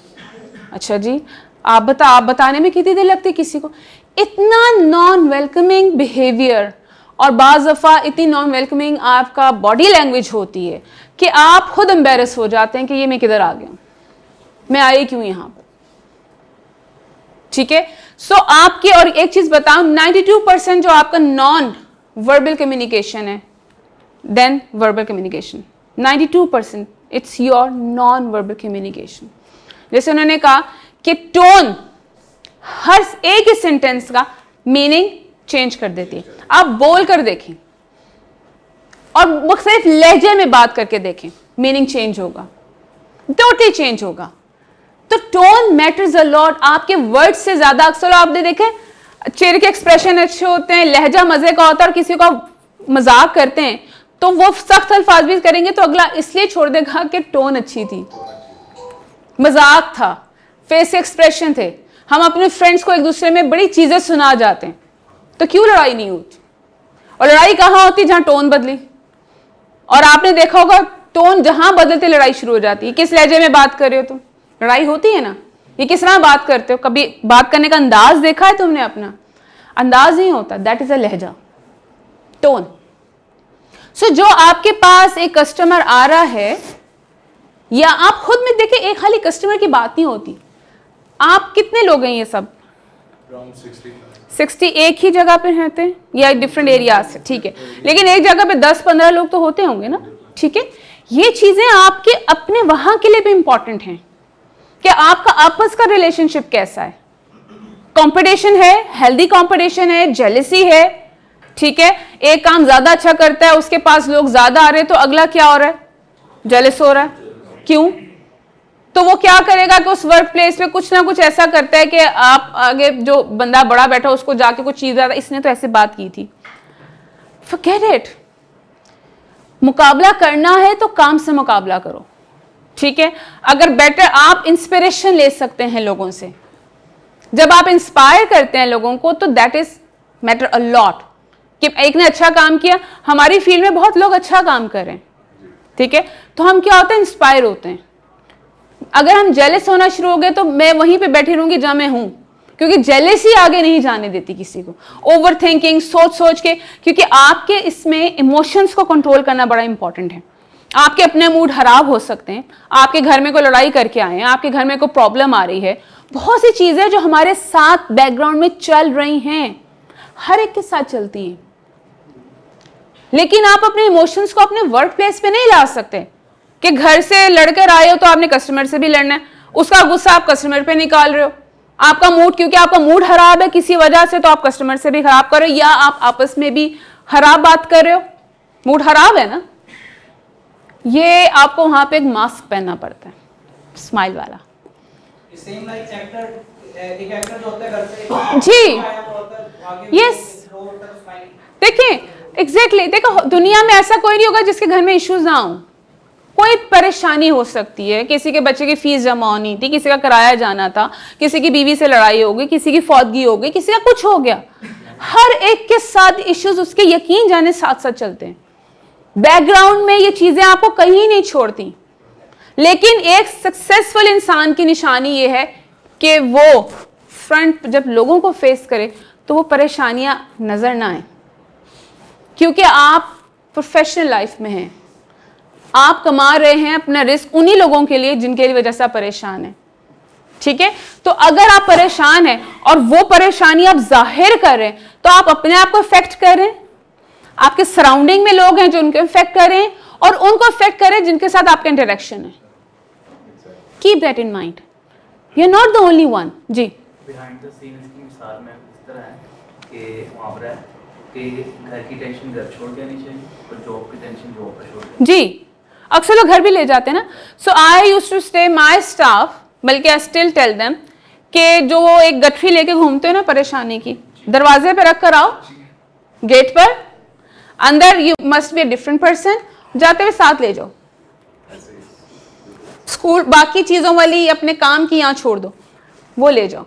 अच्छा जी आप बता आप बताने में कितनी देर लगती है किसी को इतना नॉन वेलकमिंग बिहेवियर और बाज़ दफ़ा इतनी नॉन वेलकमिंग आपका बॉडी लैंग्वेज होती है कि आप खुद एम्बेरस हो जाते हैं कि ये मैं किधर आ गया मैं आई क्यों यहाँ पर ठीक है सो आपके और एक चीज़ बताऊं 92 परसेंट जो आपका नॉन वर्बल कम्युनिकेशन है then verbal communication 92 percent it's your non verbal communication जैसे उन्होंने कहा कि टोन हर एक ही सेंटेंस का मीनिंग चेंज कर देती है आप बोल कर देखें और सिर्फ लहजे में बात करके देखें मीनिंग चेंज होगा टोटली चेंज होगा तो टोन मैटर्स अ लॉट आपके वर्ड से ज्यादा अक्सर आपने देखें चेहरे के एक्सप्रेशन अच्छे होते हैं लहजा मजे का होता है और किसी को मजाक करते हैं तो वो सख्त अल्फाज भी करेंगे तो अगला इसलिए छोड़ देगा कि टोन अच्छी थी मजाक था फेस एक्सप्रेशन थे हम अपने फ्रेंड्स को एक दूसरे में बड़ी चीज़ें सुना जाते हैं तो क्यों लड़ाई नहीं होती और लड़ाई कहाँ होती जहां टोन बदली और आपने देखा होगा टोन जहां बदलते लड़ाई शुरू हो जाती है किस लहजे में बात कर रहे हो तुम लड़ाई होती है ना ये किस तरह बात करते हो कभी बात करने का अंदाज देखा है तुमने अपना अंदाज नहीं होता दैट इज़ अ लहजा टोन सो so, जो आपके पास एक कस्टमर आ रहा है या आप खुद में देखें एक खाली कस्टमर की बात नहीं होती आप कितने लोग हैं ये सब सिक्सटी एक ही जगह पे रहते हैं या डिफरेंट एरिया से ठीक है लेकिन एक जगह पे दस पंद्रह लोग तो होते होंगे ना ठीक है ये चीज़ें आपके अपने वहां के लिए भी इंपॉर्टेंट हैं कि आपका आपस का रिलेशनशिप कैसा है कंपटीशन है हेल्दी कंपटीशन है जेलिसी है ठीक है एक काम ज्यादा अच्छा करता है उसके पास लोग ज्यादा आ रहे हैं तो अगला क्या हो रहा है जेलस हो रहा है क्यों तो वो क्या करेगा कि उस वर्क प्लेस में कुछ ना कुछ ऐसा करता है कि आप आगे जो बंदा बड़ा बैठा उसको जाके कुछ चीज आता इसने तो ऐसे बात की थी फॉरगेट इट मुकाबला करना है तो काम से मुकाबला करो ठीक है अगर बेटर आप इंस्पिरेशन ले सकते हैं लोगों से जब आप इंस्पायर करते हैं लोगों को तो दैट इज मैटर अलॉट कि एक ने अच्छा काम किया हमारी फील्ड में बहुत लोग अच्छा काम कर रहे हैं ठीक है तो हम क्या होते हैं इंस्पायर होते हैं अगर हम जेलस होना शुरू हो गए तो मैं वहीं पे बैठी रहूंगी जहाँ मैं हूँ क्योंकि ही आगे नहीं जाने देती किसी को ओवर थिंकिंग सोच सोच के क्योंकि आपके इसमें इमोशंस को कंट्रोल करना बड़ा इंपॉर्टेंट है आपके अपने मूड खराब हो सकते हैं आपके घर में कोई लड़ाई करके आए हैं आपके घर में कोई प्रॉब्लम आ रही है बहुत सी चीज़ें जो हमारे साथ बैकग्राउंड में चल रही हैं हर एक के साथ चलती हैं लेकिन आप अपने इमोशंस को अपने वर्क प्लेस पे नहीं ला सकते कि घर से लड़कर आए हो तो आपने कस्टमर से भी लड़ना है उसका गुस्सा आप कस्टमर पे निकाल रहे हो आपका मूड क्योंकि आपका मूड खराब है किसी वजह से तो आप कस्टमर से भी खराब कर रहे हो या आप आपस में भी खराब बात कर रहे हो मूड खराब है ना ये आपको वहां पे एक मास्क पहनना पड़ता है स्माइल वाला uh, जी यस तो तो देखिए एग्जैक्टली exactly. देखो दुनिया में ऐसा कोई नहीं होगा जिसके घर में इश्यूज ना हो कोई परेशानी हो सकती है किसी के बच्चे की फीस जमा होनी थी किसी का कराया जाना था किसी की बीवी से लड़ाई हो गई किसी की फौदगी हो गई किसी का कुछ हो गया हर एक के साथ इश्यूज उसके यकीन जाने साथ साथ चलते हैं बैकग्राउंड में ये चीजें आपको कहीं नहीं छोड़ती लेकिन एक सक्सेसफुल इंसान की निशानी ये है कि वो फ्रंट जब लोगों को फेस करे तो वो परेशानियां नजर ना आए क्योंकि आप प्रोफेशनल लाइफ में हैं आप कमा रहे हैं अपना रिस्क उन्हीं लोगों के लिए जिनके वजह से आप परेशान हैं ठीक है तो अगर आप परेशान हैं और वो परेशानी आप जाहिर कर रहे हैं तो आप अपने आप को इफेक्ट कर रहे हैं आपके सराउंडिंग में लोग हैं जो उनको इफेक्ट कर रहे हैं और उनको इफेक्ट कर रहे हैं जिनके साथ आपका इंटरेक्शन है keep that in mind you are not the only one जी बिहाइंड द सीन इसकी मिसाल में इस तरह है कि जी अक्सर लोग घर भी ले जाते हैं ना so I use to stay my staff बल्कि आई स्टिल टेल देम कि जो वो एक गठरी लेके घूमते हो ना परेशानी की दरवाजे पे रख कर आओ गेट पर अंदर you must be a different person जाते हुए साथ ले जाओ स्कूल बाकी चीज़ों वाली अपने काम की यहाँ छोड़ दो वो ले जाओ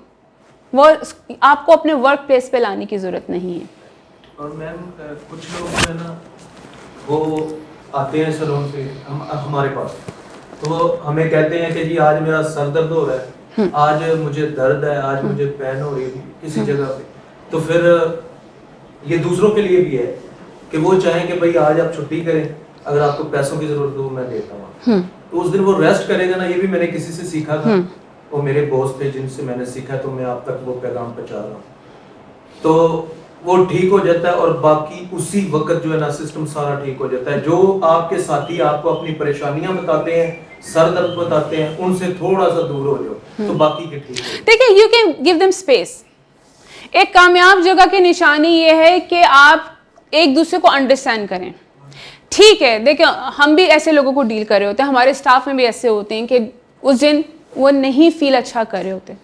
वो आपको अपने वर्क प्लेस पे लाने की ज़रूरत नहीं है और मैम कुछ लोग जो है ना वो आते हैं सलोन पे हम हमारे पास तो हमें कहते हैं कि जी आज मेरा सर दर्द हो रहा है हम्म। आज मुझे दर्द है आज हम्म। मुझे पेन हो रही है किसी हम्म। जगह पे तो फिर ये दूसरों के लिए भी है कि वो चाहें कि भाई आज आप छुट्टी करें अगर आपको पैसों की जरूरत हो मैं देता हूँ तो उस दिन वो रेस्ट करेगा ना ये भी मैंने किसी से सीखा था वो मेरे बॉस थे जिनसे मैंने सीखा तो मैं आप तक वो पैगाम पहुँचा रहा हूँ तो वो ठीक हो जाता है और बाकी उसी वक्त जो है ना सिस्टम सारा ठीक हो जाता है जो आपके साथी आपको अपनी परेशानियां बताते हैं सर दर्द बताते हैं उनसे थोड़ा सा दूर हो जाओ तो हम्म। बाकी के ठीक देखिए you can give them space एक कामयाब जगह की निशानी ये है कि आप एक दूसरे को अंडरस्टैंड करें ठीक है देखिए हम भी ऐसे लोगों को डील कर रहे होते हैं हमारे स्टाफ में भी ऐसे होते हैं कि उस दिन वो नहीं फील अच्छा कर रहे होते हैं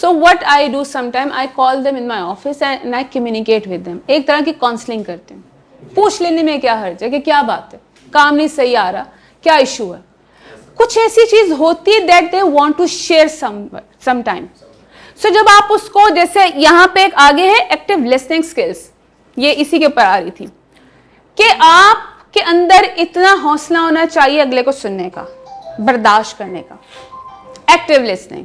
so what I do sometime I call them in my office and I communicate with them एक तरह की काउंसलिंग करते हैं पूछ लेने में क्या हर्ज है कि क्या बात है काम नहीं सही आ रहा क्या इशू है कुछ ऐसी चीज होती है that they want to share sometime so जब आप उसको जैसे यहाँ पे एक आगे है एक्टिव लिसनिंग स्किल्स ये इसी के ऊपर आ रही थी कि आपके अंदर इतना हौसला होना चाहिए अगले को सुनने का बर्दाश्त करने का एक्टिव लिसनिंग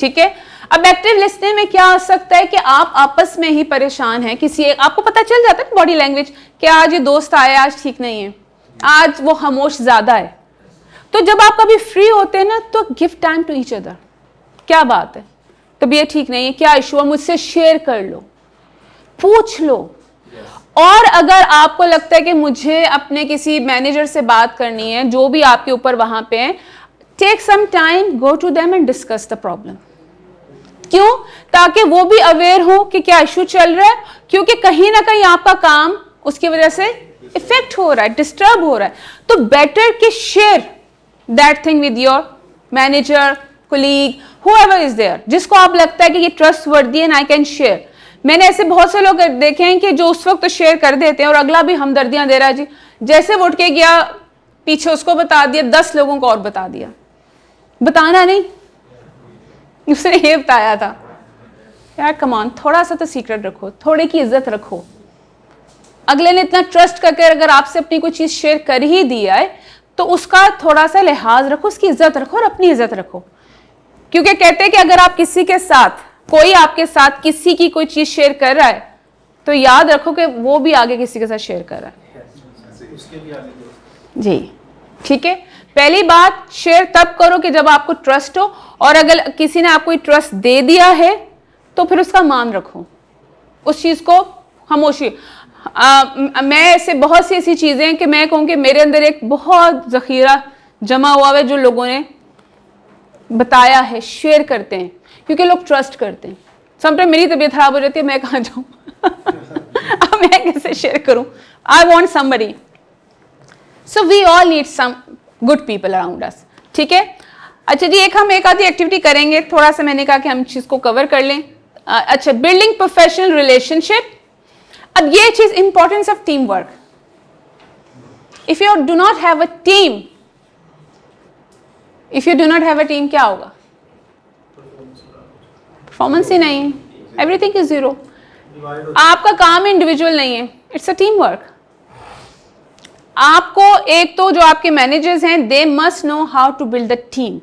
ठीक है अब एक्टिव लिस्टिंग में क्या हो सकता है कि आप आपस में ही परेशान हैं किसी एक आपको पता चल जाता है बॉडी लैंग्वेज कि आज ये दोस्त आया आज ठीक नहीं है आज वो खामोश ज़्यादा है तो जब आप कभी फ्री होते हैं ना तो give time to each other क्या बात है तबीयत ठीक नहीं है क्या इशू है मुझसे शेयर कर लो पूछ लो और अगर आपको लगता है कि मुझे अपने किसी मैनेजर से बात करनी है जो भी आपके ऊपर वहां पे है take some time go to them and discuss the problem क्यों ताकि वो भी अवेयर हो कि क्या इशू चल रहा है क्योंकि कहीं ना कहीं आपका काम उसकी वजह से इफेक्ट हो रहा है डिस्टर्ब हो रहा है तो बेटर के share that thing with your manager colleague who is there जिसको आप लगता है कि ये ट्रस्ट वर्दी एंड आई कैन शेयर मैंने ऐसे बहुत से लोग देखे हैं कि जो उस वक्त तो शेयर कर देते हैं और अगला भी हमदर्दियां दे रहा है जी जैसे वो उठ के गया पीछे उसको बता दिया दस लोगों को और बता दिया बताना नहीं उसने ये बताया था यार कमान थोड़ा सा तो सीक्रेट रखो थोड़े की इज्जत रखो अगले ने इतना ट्रस्ट करके अगर आपसे अपनी कोई चीज़ शेयर कर ही दिया है तो उसका थोड़ा सा लिहाज रखो उसकी इज्जत रखो और अपनी इज्जत रखो क्योंकि कहते हैं कि अगर आप किसी के साथ कोई आपके साथ किसी की कोई चीज़ शेयर कर रहा है तो याद रखो कि वो भी आगे किसी के साथ शेयर कर रहा है जी ठीक है पहली बात शेयर तब करो कि जब आपको ट्रस्ट हो और अगर किसी ने आपको ट्रस्ट दे दिया है तो फिर उसका मान रखो उस चीज़ को खामोशी मैं ऐसे बहुत सी ऐसी चीज़ें हैं कि मैं कहूँ कि मेरे अंदर एक बहुत ज़खीरा जमा हुआ है जो लोगों ने बताया है शेयर करते हैं क्योंकि लोग ट्रस्ट करते हैं समटाइम मेरी तबीयत ख़राब हो जाती है मैं कहाँ जाऊँ <laughs> अब मैं कैसे शेयर करूँ I want somebody so we all need some good people around us ठीक है अच्छा जी एक हम एक आधी एक्टिविटी करेंगे थोड़ा सा मैंने कहा कि हम चीज़ को कवर कर लें अच्छा बिल्डिंग प्रोफेशनल रिलेशनशिप अब ये चीज़ importance of team work if you do not have a team if you do not have a team क्या होगा परफॉर्मेंस ही नहीं है एवरीथिंग इज जीरो आपका काम इंडिविजुअल नहीं है इट्स अ टीम वर्क आपको एक तो जो आपके मैनेजर्स हैं they must know how to build the team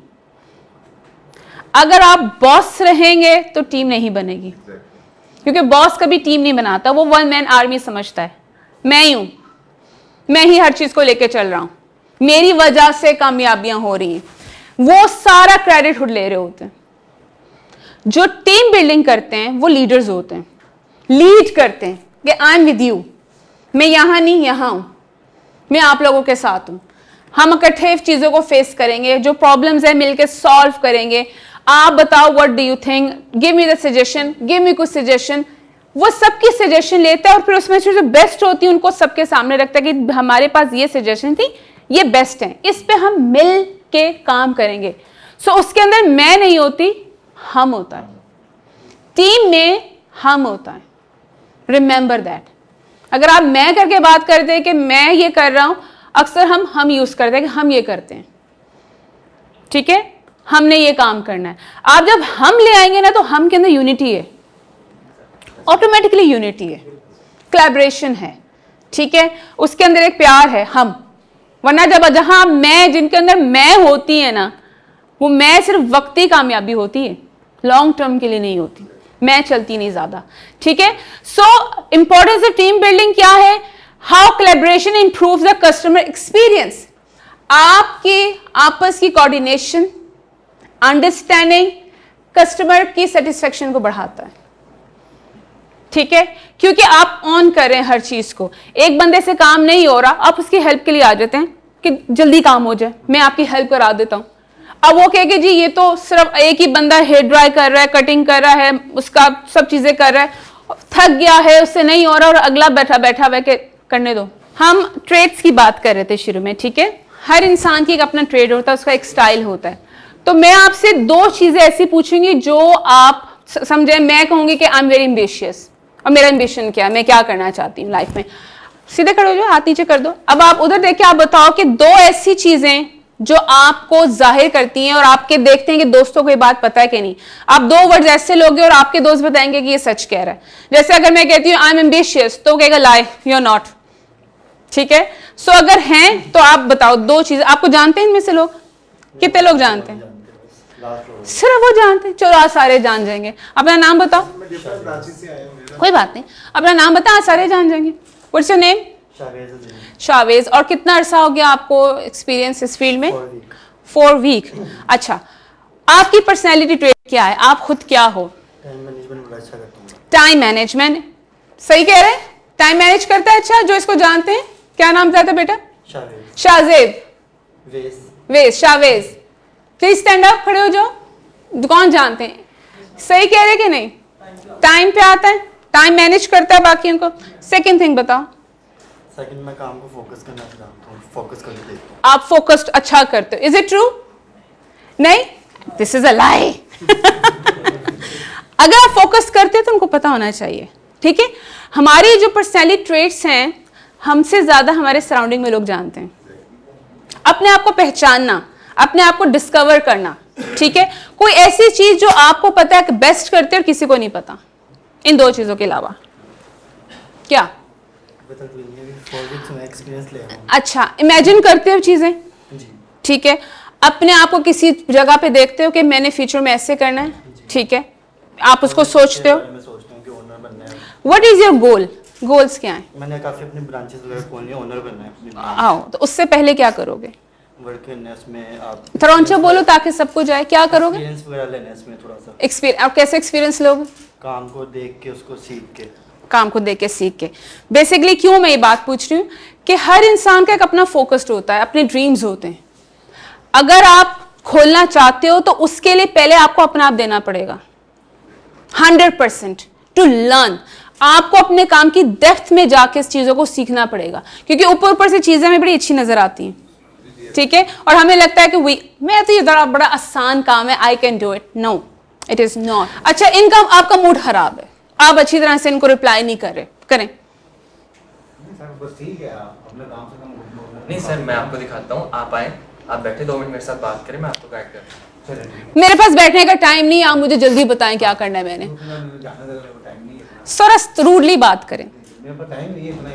अगर आप बॉस रहेंगे तो टीम नहीं बनेगी क्योंकि बॉस कभी टीम नहीं बनाता वो वन मैन आर्मी समझता है मैं ही हूं मैं ही हर चीज को लेकर चल रहा हूं मेरी वजह से कामयाबियां हो रही हैं वो सारा क्रेडिट हुड ले रहे होते हैं जो टीम बिल्डिंग करते हैं वो लीडर्स होते हैं लीड करते हैं कि आई एम विद यू मैं यहां नहीं यहां हूं मैं आप लोगों के साथ हूँ हम इकट्ठे चीज़ों को फेस करेंगे जो प्रॉब्लम्स है मिलके सॉल्व करेंगे आप बताओ what do you think give me the suggestion give me कुछ सजेशन वो सबकी सजेशन लेता है और फिर उसमें से जो बेस्ट होती है उनको सबके सामने रखता है कि हमारे पास ये सजेशन थी ये बेस्ट है इस पर हम मिल के काम करेंगे सो so, उसके अंदर मैं नहीं होती हम होता है टीम में हम होता है रिमेंबर दैट अगर आप मैं करके बात करते हैं कि मैं ये कर रहा हूं अक्सर हम हम यूज़ करते हैं कि हम ये करते हैं ठीक है हमने ये काम करना है आप जब हम ले आएंगे ना तो हम के अंदर यूनिटी है ऑटोमेटिकली यूनिटी है क्लैबरेशन है ठीक है उसके अंदर एक प्यार है हम वरना जब जहां मैं जिनके अंदर मैं होती है ना वो मैं सिर्फ वक्ती कामयाबी होती है लॉन्ग टर्म के लिए नहीं होती मैं चलती नहीं ज्यादा ठीक है so importance of team building क्या है how collaboration improve the customer experience आपकी आपस की कोऑर्डिनेशन अंडरस्टैंडिंग कस्टमर की सेटिस्फेक्शन को बढ़ाता है ठीक है क्योंकि आप ऑन कर रहे हैं हर चीज को एक बंदे से काम नहीं हो रहा आप उसकी हेल्प के लिए आ जाते हैं कि जल्दी काम हो जाए मैं आपकी हेल्प करा देता हूं अब वो के जी ये तो सिर्फ एक ही बंदा हेयर ड्राई कर रहा है कटिंग कर रहा है उसका सब चीज़ें कर रहा है थक गया है उससे नहीं हो रहा और अगला बैठा बैठा वह के करने दो हम ट्रेड्स की बात कर रहे थे शुरू में ठीक है हर इंसान की एक अपना ट्रेड होता है उसका एक स्टाइल होता है तो मैं आपसे दो चीज़ें ऐसी पूछूंगी जो आप समझे मैं कहूंगी कि आई एम वेरी एम्बिशियस और मेरा एम्बिशन क्या है मैं क्या करना चाहती हूँ लाइफ में सीधे खड़े हो जाओ हाथ नीचे कर दो अब आप उधर देख के आप बताओ कि दो ऐसी चीज़ें जो आपको जाहिर करती हैं और आपके देखते हैं कि दोस्तों को ये बात पता है कि नहीं आप दो वर्ड ऐसे लोगे और आपके दोस्त बताएंगे कि ये सच कह रहा है जैसे अगर मैं कहती हूँ आई एम एम्बिशियस तो कहेगा लाइफ यू नॉट ठीक है सो so, अगर हैं तो आप बताओ दो चीज आपको जानते हैं इनमें से लोग कितने लोग जानते हैं सिर्फ वो जानते हैं चलो आज सारे जान जाएंगे अपना नाम बताओ कोई बात नहीं अपना नाम बताओ आज सारे जान जाएंगे व्हाट्स योर नेम शावेज और कितना अर्सा हो गया आपको एक्सपीरियंस इस फील्ड में फोर वीक अच्छा आपकी पर्सनैलिटी ट्रेड क्या है आप खुद क्या हो टाइम मैनेजमेंट अच्छा सही कह रहे हैं टाइम मैनेज करता है अच्छा जो इसको जानते हैं क्या नाम था बेटा शाहजेब वेज शाहवेज प्लीज स्टैंड अप खड़े हो जो कौन जानते हैं सही कह रहे कि नहीं टाइम पे आता है टाइम मैनेज करता है बाकी उनको सेकेंड थिंग बताओ सेकंड मैं काम को फोकस करना चाहता हूँ फोकस करके देखता हूँ आप फोकस्ड अच्छा करते हो इज इट ट्रू नहीं दिस इज अ लाई अगर आप फोकस करते हैं तो उनको पता होना चाहिए ठीक है हमारी जो पर्सनैलिटी ट्रेट्स हैं हमसे ज़्यादा हमारे सराउंडिंग में लोग जानते हैं अपने आप को पहचानना अपने आप को डिस्कवर करना ठीक है कोई ऐसी चीज़ जो आपको पता है कि बेस्ट करते और किसी को नहीं पता इन दो चीज़ों के अलावा क्या अच्छा इमेजिन करते हो चीजें ठीक है अपने आप को किसी जगह पे देखते हो कि मैंने फ्यूचर में ऐसे करना है ठीक है आप उसको सोचते हो what is your goal goals क्या है मैंने काफी अपने ब्रांचेस वगैरह खोलने हैं ओनर बनना है आओ तो उससे पहले क्या करोगे वर्क इन में आप थोड़ा बोलो ताकि सबको जाए क्या करोगे एक्सपीरियंस वगैरह लेने इसमें थोड़ा सा एक्सपीरियंस आप कैसे एक्सपीरियंस लोगे काम को देख के उसको सीख के काम को देख के सीख के बेसिकली क्यों मैं ये बात पूछ रही हूँ कि हर इंसान का एक अपना फोकस्ड होता है अपने ड्रीम्स होते हैं अगर आप खोलना चाहते हो तो उसके लिए पहले आपको अपना आप देना पड़ेगा हंड्रेड परसेंट टू लर्न आपको अपने काम की डेप्थ में जाके इस चीज़ों को सीखना पड़ेगा क्योंकि ऊपर ऊपर से चीज़ें हमें बड़ी अच्छी नज़र आती हैं ठीक है और हमें लगता है कि वी मैं तो ये बड़ा आसान काम है I can do it no it is not अच्छा इनका आपका मूड खराब है आप अच्छी तरह से इनको रिप्लाई नहीं कर रहे करें नहीं सर मैं आपको दिखाता हूँ आप आए आप बैठे दो मिनट मेरे साथ बात करें मैं आपको गाइड कर मेरे पास बैठने का टाइम नहीं आप मुझे जल्दी बताएं क्या करना है मैंने सर रूडली बात करें नहीं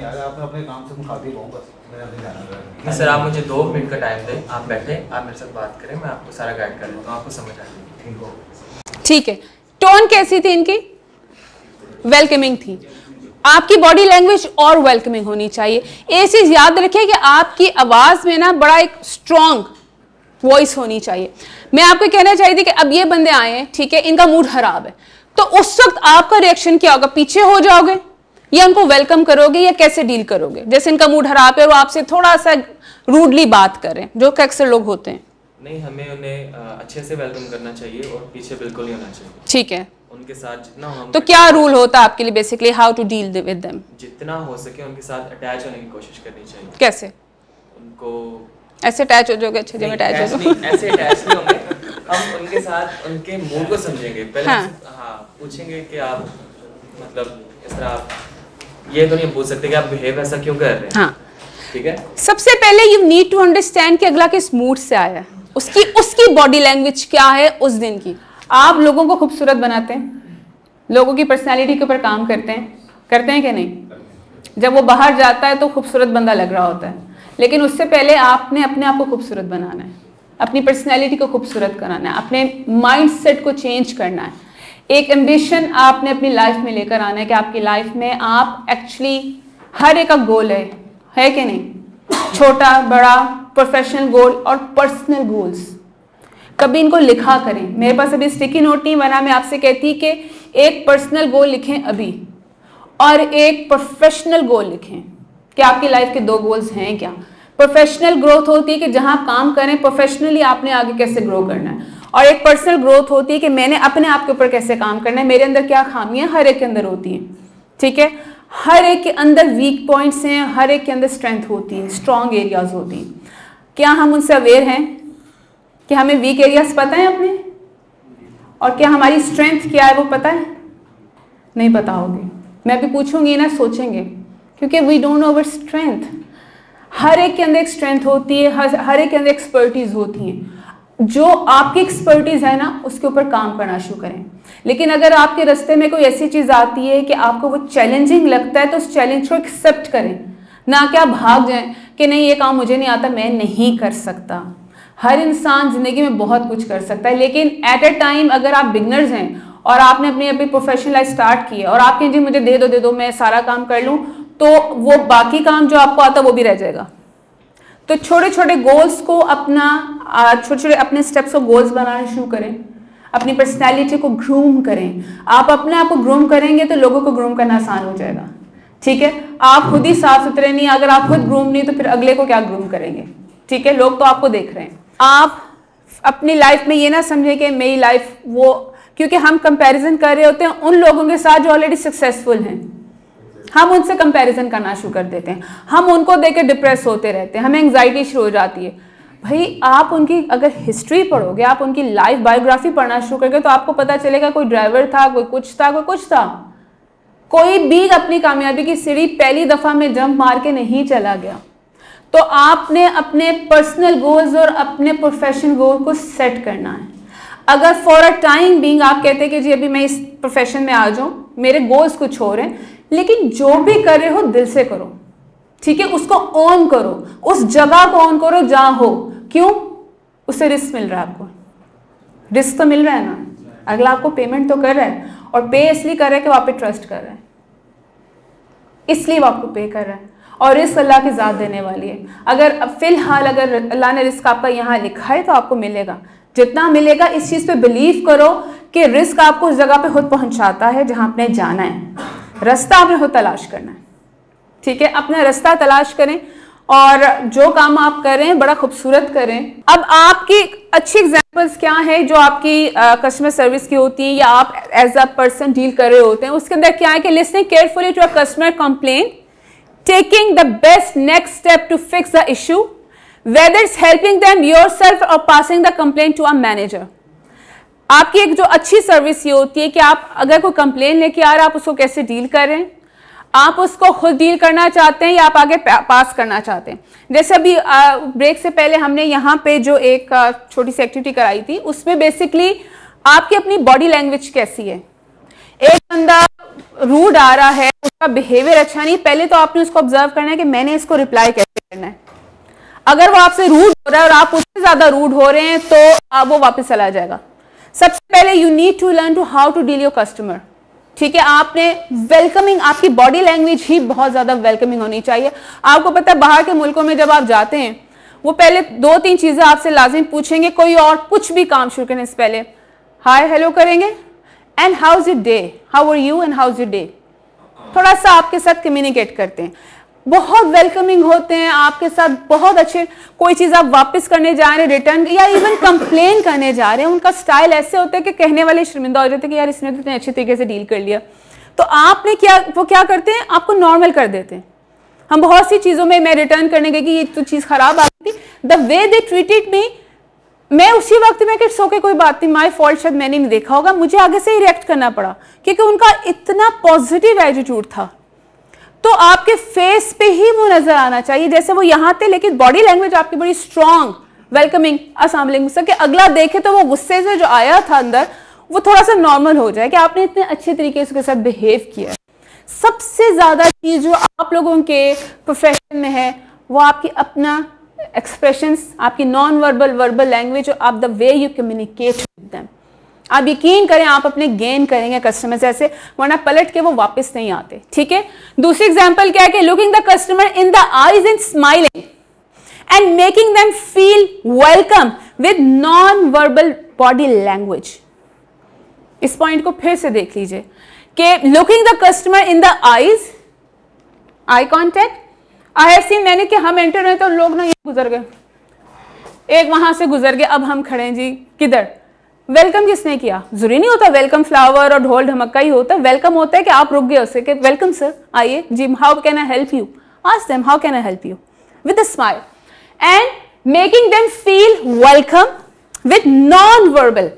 सर आप मुझे दो मिनट का टाइम दें आप बैठे आप मेरे साथ बात करें मैं आपको सारा गाइड कर देता हूँ आपको समझ आ जाएगी ठीक है टोन कैसी थी इनकी वेलकमिंग थी आपकी बॉडी लैंग्वेज और वेलकमिंग होनी चाहिए ये चीज़ याद रखिए कि आपकी आवाज़ में ना बड़ा एक स्ट्रॉन्ग वॉइस होनी चाहिए मैं आपको कहना चाहती थी कि अब ये बंदे आए हैं ठीक है इनका मूड खराब है तो उस वक्त आपका रिएक्शन क्या होगा पीछे हो जाओगे या उनको वेलकम करोगे या कैसे डील करोगे जैसे इनका मूड खराब है और आपसे थोड़ा सा रूडली बात करें जो अक्सर लोग होते हैं नहीं हमें उन्हें अच्छे से वेलकम करना चाहिए और पीछे बिल्कुल ही होना चाहिए ठीक है उनके साथ जितना तो क्या रूल होता है आपके लिए basically how to deal with them जितना हो सके उनके साथ अटैच होने की कोशिश करनी चाहिए कैसे उनको ऐसे अटैच हो जाओगे अच्छे जगह अटैच हो जाओगे ऐसे अटैच नहीं होंगे हम उनके साथ उनके मूड को समझेंगे पहले हाँ, हाँ पूछेंगे कि आप मतलब इस तरह आप ये तो नहीं पूछ सकते कि आप बिहेव ऐसा क्यों कर रहे हैं हाँ ठीक है सबसे पहले यू नीड टू अंडरस्टैंड कि अगला किस मूड से आया है उसकी उसकी बॉडी लैंग्वेज क्या है उस दिन की आप लोगों को खूबसूरत बनाते हैं लोगों की पर्सनैलिटी के ऊपर काम करते हैं करते हैं कि नहीं जब वो बाहर जाता है तो खूबसूरत बंदा लग रहा होता है लेकिन उससे पहले आपने अपने आप को खूबसूरत बनाना है अपनी पर्सनैलिटी को खूबसूरत कराना है अपने माइंड सेट को चेंज करना है एक एम्बिशन आपने अपनी लाइफ में लेकर आना है कि आपकी लाइफ में आप एक्चुअली हर एक का गोल है है कि नहीं छोटा बड़ा प्रोफेशनल गोल और पर्सनल गोल्स कभी इनको लिखा करें मेरे पास अभी स्टिकी नोट नहीं बना मैं आपसे कहती कि एक पर्सनल गोल लिखें अभी और एक प्रोफेशनल गोल लिखें कि आपकी लाइफ के दो गोल्स हैं क्या प्रोफेशनल ग्रोथ होती है कि जहां आप काम करें प्रोफेशनली आपने आगे कैसे ग्रो करना है और एक पर्सनल ग्रोथ होती है कि मैंने अपने आप के ऊपर कैसे काम करना है मेरे अंदर क्या खामियां हर एक के अंदर होती हैं ठीक है हर एक के अंदर वीक पॉइंट्स हैं हर एक के अंदर स्ट्रेंथ होती है स्ट्रॉन्ग एरियाज होती हैं क्या हम उनसे अवेयर हैं कि हमें वीक एरियाज पता है अपने और क्या हमारी स्ट्रेंथ क्या है वो पता है नहीं पता होगी मैं भी पूछूंगी ना सोचेंगे क्योंकि we don't know our strength हर एक के अंदर एक स्ट्रेंथ होती है हर, हर एक के अंदर एक्सपर्टीज होती है जो आपकी एक्सपर्टीज है ना उसके ऊपर काम करना शुरू करें लेकिन अगर आपके रस्ते में कोई ऐसी चीज़ आती है कि आपको वो चैलेंजिंग लगता है तो उस चैलेंज को एक्सेप्ट करें ना कि आप भाग जाए कि नहीं ये काम मुझे नहीं आता मैं नहीं कर सकता हर इंसान ज़िंदगी में बहुत कुछ कर सकता है लेकिन एट अ टाइम अगर आप बिगनर्स हैं और आपने अपनी अपनी प्रोफेशनल लाइफ स्टार्ट की है और आप कहें जी मुझे दे दो दे दो मैं सारा काम कर लूँ तो वो बाकी काम जो आपको आता वो भी रह जाएगा तो छोटे छोटे गोल्स को अपना छोटे छोटे अपने स्टेप्स को गोल्स बनाना शुरू करें अपनी पर्सनैलिटी को ग्रूम करें आप अपने आप को ग्रूम करेंगे तो लोगों को ग्रूम करना आसान हो जाएगा ठीक है आप खुद ही साफ सुथरे नहीं अगर आप खुद ग्रूम नहीं तो फिर अगले को क्या ग्रूम करेंगे ठीक है लोग तो आपको देख रहे हैं आप अपनी लाइफ में ये ना समझें कि मेरी लाइफ वो क्योंकि हम कंपैरिजन कर रहे होते हैं उन लोगों के साथ जो ऑलरेडी सक्सेसफुल हैं हम उनसे कंपैरिजन करना शुरू कर देते हैं हम उनको देख के डिप्रेस होते रहते हैं हमें एंग्जाइटी शुरू हो जाती है भाई आप उनकी अगर हिस्ट्री पढ़ोगे आप उनकी लाइफ बायोग्राफी पढ़ना शुरू करोगे तो आपको पता चलेगा कोई ड्राइवर था कोई कुछ था कोई कुछ था कोई भी अपनी कामयाबी की सीढ़ी पहली दफ़ा में जंप मार के नहीं चला गया तो आपने अपने पर्सनल गोल्स और अपने प्रोफेशनल गोल को सेट करना है अगर फॉर अ टाइम बींग आप कहते हैं कि जी अभी मैं इस प्रोफेशन में आ जाऊं मेरे गोल्स कुछ हो रहे हैं लेकिन जो भी कर रहे हो दिल से करो ठीक है उसको ऑन करो उस जगह को ऑन करो जहां हो क्यों उससे रिस्क मिल रहा है आपको रिस्क तो मिल रहा है ना अगला आपको पेमेंट तो कर रहा है और पे इसलिए कर रहा है कि वो आप पे ट्रस्ट कर रहा है इसलिए वो आपको पे कर रहा है और रिस्क अल्लाह की ज़ात देने वाली है अगर फ़िलहाल अगर अल्लाह ने रिस्क आपका यहाँ लिखा है तो आपको मिलेगा जितना मिलेगा इस चीज़ पे बिलीव करो कि रिस्क आपको उस जगह पे खुद पहुंचाता है जहां आपने जाना है रास्ता आपने खुद तलाश करना है ठीक है अपना रास्ता तलाश करें और जो काम आप करें बड़ा खूबसूरत करें अब आपकी अच्छी एग्जाम्पल्स क्या है जो आपकी कस्टमर सर्विस की होती है या आप एज अ पर्सन डील कर रहे होते हैं उसके अंदर क्या है कि listening carefully to a customer complaint taking the best next step to fix the issue, whether it's helping them yourself or passing the complaint to a manager. आपकी एक जो अच्छी सर्विस ये होती है कि आप अगर कोई कंप्लेन लेके आ रहा आप उसको कैसे डील करें आप उसको खुद डील करना चाहते हैं या आप आगे पास करना चाहते हैं जैसे अभी ब्रेक से पहले हमने यहाँ पे जो एक छोटी सी एक्टिविटी कराई थी उसमें बेसिकली आपकी अपनी बॉडी लैंग्वेज कैसी है एक बंदा रूड आ रहा है उसका बिहेवियर अच्छा नहीं पहले तो आपने उसको ऑब्जर्व करना है कि मैंने इसको रिप्लाई कैसे करना है अगर वो आपसे रूड हो रहा है और आप उससे ज्यादा रूड हो रहे हैं तो आप वो वापस चला जाएगा सबसे पहले you need to learn to how to deal your customer ठीक है आपने वेलकमिंग आपकी बॉडी लैंग्वेज ही बहुत ज्यादा वेलकमिंग होनी चाहिए आपको पता है बाहर के मुल्कों में जब आप जाते हैं वो पहले दो तीन चीजें आपसे लाजिम पूछेंगे कोई और कुछ भी काम शुरू करने से पहले हाय हेलो करेंगे and how's your day how are you and how's your day थोड़ा सा आपके साथ कम्युनिकेट करते हैं बहुत वेलकमिंग होते हैं आपके साथ बहुत अच्छे कोई चीज़ आप वापस करने जा रहे हैं रिटर्न या इवन कंप्लेन करने जा रहे हैं उनका स्टाइल ऐसे होता है कि कहने वाले शर्मिंदा हो जाते हैं कि यार इसने तो इतने अच्छे तरीके से डील कर लिया तो आपने क्या वो क्या करते हैं आपको नॉर्मल कर देते हैं हम बहुत सी चीज़ों में मैं रिटर्न करने गई कि ये तो चीज़ ख़राब आ गई थी the way they treated me मैं उसी वक्त में कि इट्स ओके कोई बात नहीं माई फॉल्ट शायद मैंने नहीं देखा होगा मुझे आगे से ही रिएक्ट करना पड़ा क्योंकि उनका इतना पॉजिटिव एटीट्यूड था तो आपके फेस पे ही वो नजर आना चाहिए जैसे वो यहां थे लेकिन बॉडी लैंग्वेज आपकी बड़ी स्ट्रांग वेलकमिंग असलम वालेकुम अगला देखे तो वो गुस्से से जो आया था अंदर वो थोड़ा सा नॉर्मल हो जाए कि आपने इतने अच्छे तरीके से उसके साथ बिहेव किया सबसे ज़्यादा चीज़ जो आप लोगों के प्रोफेशन में है वो आपकी अपना एक्सप्रेशंस आपकी नॉन वर्बल वर्बल लैंग्वेज और आप the way you communicate with them आप यकीन करें आप अपने गेन करेंगे कस्टमर ऐसे वरना पलट के वो वापस नहीं आते ठीक है दूसरी एग्जाम्पल क्या है कि looking the customer in the eyes and smiling and making them feel welcome with non verbal body language इस पॉइंट को फिर से देख लीजिए कि looking the customer in the eyes eye contact I see मैंने कि हम एंटर हुए तो लोग ना यहाँ गुजर गए एक वहां से गुजर गए अब हम खड़े हैं जी किधर वेलकम किसने किया जरूरी नहीं होता वेलकम फ्लावर और ढोल ढमक्का ही होता है वेलकम होता है कि आप रुक गए उसे कि वेलकम सर आइए जी how can I help you आज them how can I help you with a smile and making them feel welcome with non verbal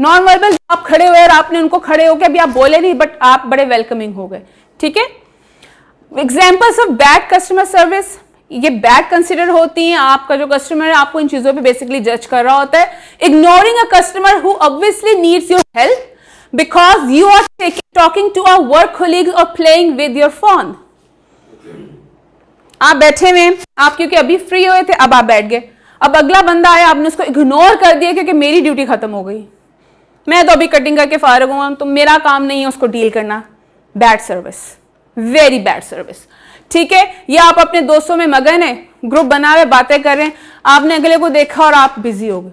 non verbal आप खड़े हुए और आपने उनको खड़े होकर अभी आप बोले नहीं बट आप बड़े वेलकमिंग हो गए ठीक है examples of bad customer service ये बैड कंसिडर होती हैं आपका जो कस्टमर है आपको इन चीज़ों पे बेसिकली जज कर रहा होता है ignoring a customer who obviously needs your help because you are taking talking to our work colleague और प्लेइंग विद योर फोन आप बैठे हुए आप क्योंकि अभी फ्री हुए थे अब आप बैठ गए अब अगला बंदा आया आपने उसको इग्नोर कर दिया क्योंकि मेरी ड्यूटी खत्म हो गई मैं तो अभी कटिंग करके फारग हुआ तो मेरा काम नहीं है उसको डील करना bad service very bad service ठीक है या आप अपने दोस्तों में मगन है ग्रुप बना हुए बातें कर रहे हैं आपने अगले को देखा और आप बिजी हो गए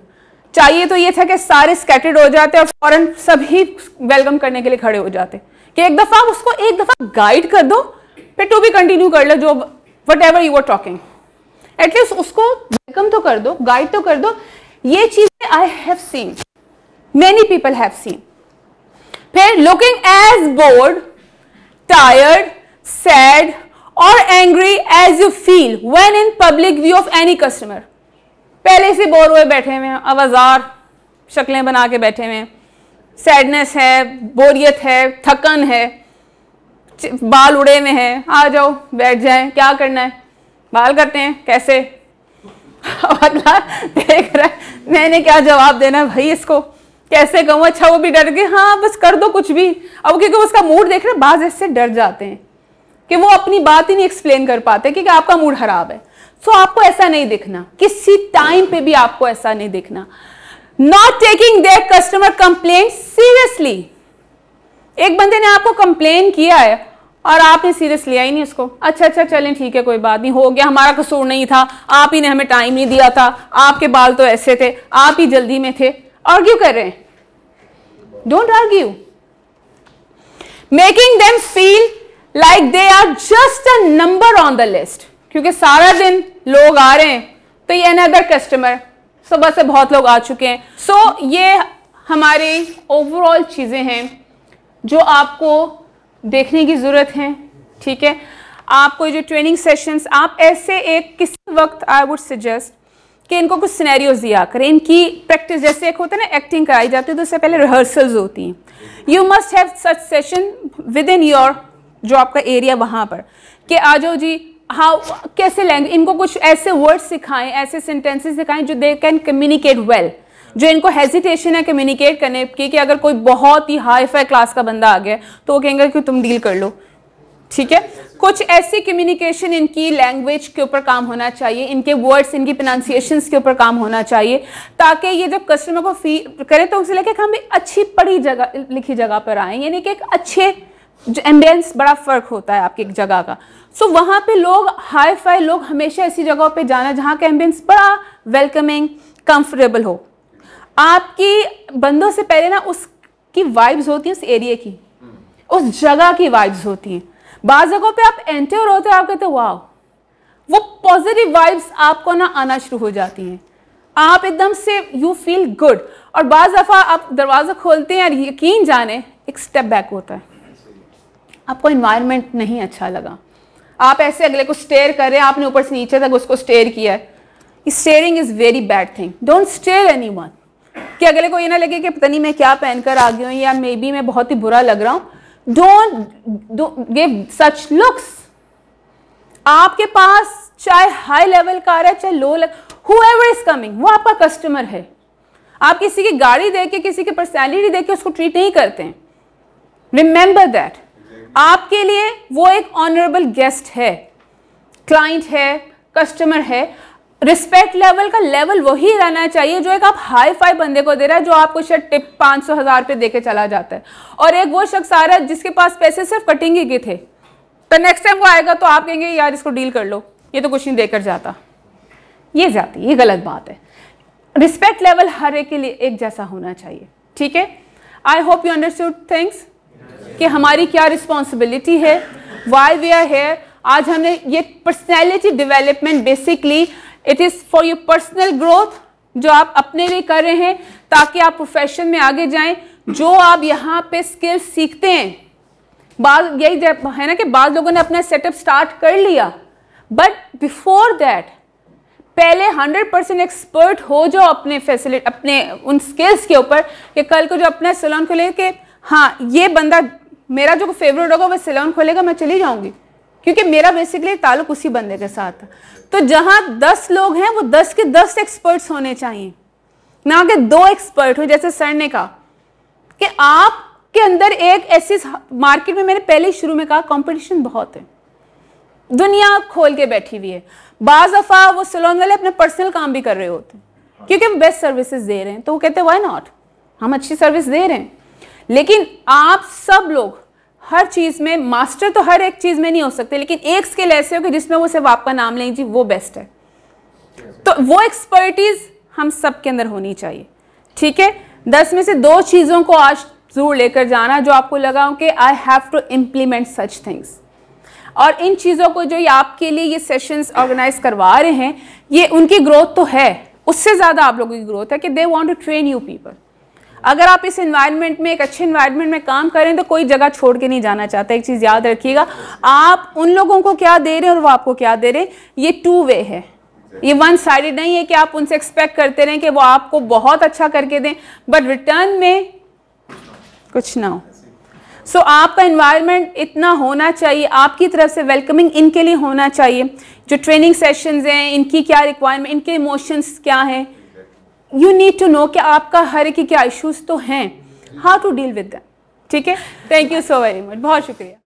चाहिए तो ये था कि सारे स्कैटर्ड हो जाते और फॉरन सभी वेलकम करने के लिए खड़े हो जाते कि एक दफ़ा आप उसको एक दफ़ा गाइड कर दो फिर टू भी कंटिन्यू कर लो जो whatever you are talking at least उसको वेलकम तो कर दो गाइड तो कर दो ये चीज़ें I have seen many people have seen फिर looking as bored tired, sad or angry as you feel when in public view of any customer. पहले से बोर हुए बैठे हुए हैं आवाज़ार शक्लें बना के बैठे हुए हैं सैडनेस है बोरियत है थकन है बाल उड़े हुए हैं आ जाओ बैठ जाए क्या करना है बाल करते हैं कैसे <laughs> अगला देख रहा है मैंने क्या जवाब देना है भाई इसको कैसे कहूँ अच्छा वो भी डर गए हाँ बस कर दो कुछ भी अब क्योंकि उसका मूड देख रहे बाज ऐसे डर जाते हैं कि वो अपनी बात ही नहीं एक्सप्लेन कर पाते क्योंकि आपका मूड खराब है सो so, आपको ऐसा नहीं देखना किसी टाइम पे भी आपको ऐसा नहीं देखना not taking their customer complain seriously एक बंदे ने आपको कंप्लेन किया है और आपने सीरियस लिया ही नहीं उसको अच्छा अच्छा चलें ठीक है कोई बात नहीं हो गया हमारा कसूर नहीं था आप ही ने हमें टाइम नहीं दिया था आपके बाल तो ऐसे थे आप ही जल्दी में थे आर्ग्यू कर रहे हैं don't argue making them feel like they are just a number on the list क्योंकि सारा दिन लोग आ रहे हैं तो ये अनदर कस्टमर सुबह से बहुत लोग आ चुके हैं सो so, ये हमारी ओवरऑल चीज़ें हैं जो आपको देखने की ज़रूरत है ठीक है आपको जो ट्रेनिंग सेशंस आप ऐसे एक किसी वक्त आई वुड सजेस्ट कि इनको कुछ सिनेरियोज दिया करें इनकी प्रैक्टिस जैसे एक होता है ना एक्टिंग कराई जाती है तो उससे पहले रिहर्सल्स होती हैं you must have such session with in your जो आपका एरिया वहाँ पर कि आ जाओ जी हाँ कैसे लैंग्वेज इनको कुछ ऐसे वर्ड सिखाएं ऐसे सेंटेंसेस सिखाएं जो दे कैन कम्युनिकेट वेल जो इनको हेजिटेशन है कम्युनिकेट करने की कि अगर कोई बहुत ही हाई फाई क्लास का बंदा आ गया तो वो कहेंगे कि तुम डील कर लो ठीक है कुछ ऐसी कम्युनिकेशन इनकी लैंग्वेज के ऊपर काम होना चाहिए इनके वर्ड्स इनकी प्रोनाउंसिएशन के ऊपर काम होना चाहिए ताकि ये जब कस्टमर को फी करें तो उसे लगे कि हम एक अच्छी पढ़ी जगह लिखी जगह पर आए यानी कि एक अच्छे जो एम्बियंस बड़ा फ़र्क होता है आपकी जगह का सो so, वहाँ पे लोग हाई फाई लोग हमेशा ऐसी जगहों पे जाना जहाँ का एम्बियंस बड़ा वेलकमिंग कंफर्टेबल हो आपकी बंदों से पहले ना उसकी वाइब्स होती हैं उस एरिए की उस जगह की वाइब्स होती हैं बाज जगहों पे आप एंटर होते हो आप कहते वाह वो पॉजिटिव वाइब्स आपको ना आना शुरू हो जाती हैं आप एकदम से यू फील गुड और बाज़ दफ़ा आप दरवाज़ा खोलते हैं और यकीन जाने एक स्टेप बैक होता है आपको इन्वायरमेंट नहीं अच्छा लगा आप ऐसे अगले को स्टेयर कर रहे हैं आपने ऊपर से नीचे तक उसको स्टेयर किया है staring is very bad thing don't stare anyone कि अगले को ये ना लगे कि पता नहीं मैं क्या पहनकर आ गई हूँ या मे बी मैं बहुत ही बुरा लग रहा हूँ डोंट गिव सच लुक्स आपके पास चाहे हाई लेवल का रहा है चाहे low level whoever is coming वो आपका कस्टमर है आप किसी की गाड़ी दे के किसी के पर सैलरी दे के उसको ट्रीट नहीं करते हैं रिमेंबर दैट आपके लिए वो एक ऑनरेबल गेस्ट है क्लाइंट है कस्टमर है रिस्पेक्ट लेवल का लेवल वही रहना चाहिए जो एक आप हाई फाई बंदे को दे रहा है जो आपको शायद टिप पाँच सौ हज़ार रुपये दे चला जाता है और एक वो शख्स आ रहा है जिसके पास पैसे सिर्फ कटिंग ही के थे तो नेक्स्ट टाइम वो आएगा तो आप कहेंगे यार इसको डील कर लो ये तो कुछ नहीं देकर जाता ये जाती ये गलत बात है रिस्पेक्ट लेवल हर एक के लिए एक जैसा होना चाहिए ठीक है I hope you understood things कि हमारी क्या रिस्पॉन्सिबिलिटी है वाई वी आर हेयर आज हमने ये personality development basically it is for your personal growth जो आप अपने लिए कर रहे हैं ताकि आप प्रोफेशन में आगे जाएं जो आप यहाँ पे स्किल सीखते हैं बाद यही है ना कि बाद लोगों ने अपना सेटअप स्टार्ट कर लिया बट बिफोर दैट पहले 100 परसेंट एक्सपर्ट हो जाओ अपने फैसिलिटी अपने उन स्किल्स के ऊपर कि कल को जो अपना सलोन खोले कि हाँ ये बंदा मेरा जो फेवरेट होगा वह सलोन खोलेगा मैं चली जाऊँगी क्योंकि मेरा बेसिकली ताल्लुक उसी बंदे के साथ था तो जहां दस लोग हैं वो दस के दस एक्सपर्ट्स होने चाहिए ना कि दो एक्सपर्ट हो जैसे सर ने कहा कि आप के अंदर एक ऐसी मार्केट में मैंने पहले शुरू में कहा कंपटीशन बहुत है दुनिया खोल के बैठी हुई है बाज दफ़ा वो सलोन वाले अपने पर्सनल काम भी कर रहे होते हैं क्योंकि हम बेस्ट सर्विसेज दे रहे हैं तो वो कहते हैं वाई नॉट हम अच्छी सर्विस दे रहे हैं लेकिन आप सब लोग हर चीज़ में मास्टर तो हर एक चीज़ में नहीं हो सकते लेकिन एक स्किल ऐसे हो कि जिसमें वो सिर्फ आपका नाम लें जी वो बेस्ट है तो वो एक्सपर्टीज़ हम सब के अंदर होनी चाहिए ठीक है दस में से दो चीज़ों को आज ज़रूर लेकर जाना जो आपको लगा हो कि I have to implement such things और इन चीज़ों को जो ये आपके लिए ये सेशंस ऑर्गेनाइज करवा रहे हैं ये उनकी ग्रोथ तो है उससे ज़्यादा आप लोगों की ग्रोथ है कि they want to train you people अगर आप इस इन्वायरमेंट में एक अच्छे इन्वायरमेंट में काम करें तो कोई जगह छोड़ के नहीं जाना चाहता एक चीज़ याद रखिएगा आप उन लोगों को क्या दे रहे हैं और वो आपको क्या दे रहे हैं ये टू वे है ये वन साइडेड नहीं है कि आप उनसे एक्सपेक्ट करते रहें कि वो आपको बहुत अच्छा करके दें बट रिटर्न में कुछ ना हो सो so, आपका इन्वायरमेंट इतना होना चाहिए आपकी तरफ से वेलकमिंग इनके लिए होना चाहिए जो ट्रेनिंग सेशंस हैं इनकी क्या रिक्वायरमेंट इनके इमोशंस क्या हैं यू नीड टू नो कि आपका हर एक क्या इश्यूज़ तो हैं how to deal with them ठीक है thank you so very much बहुत शुक्रिया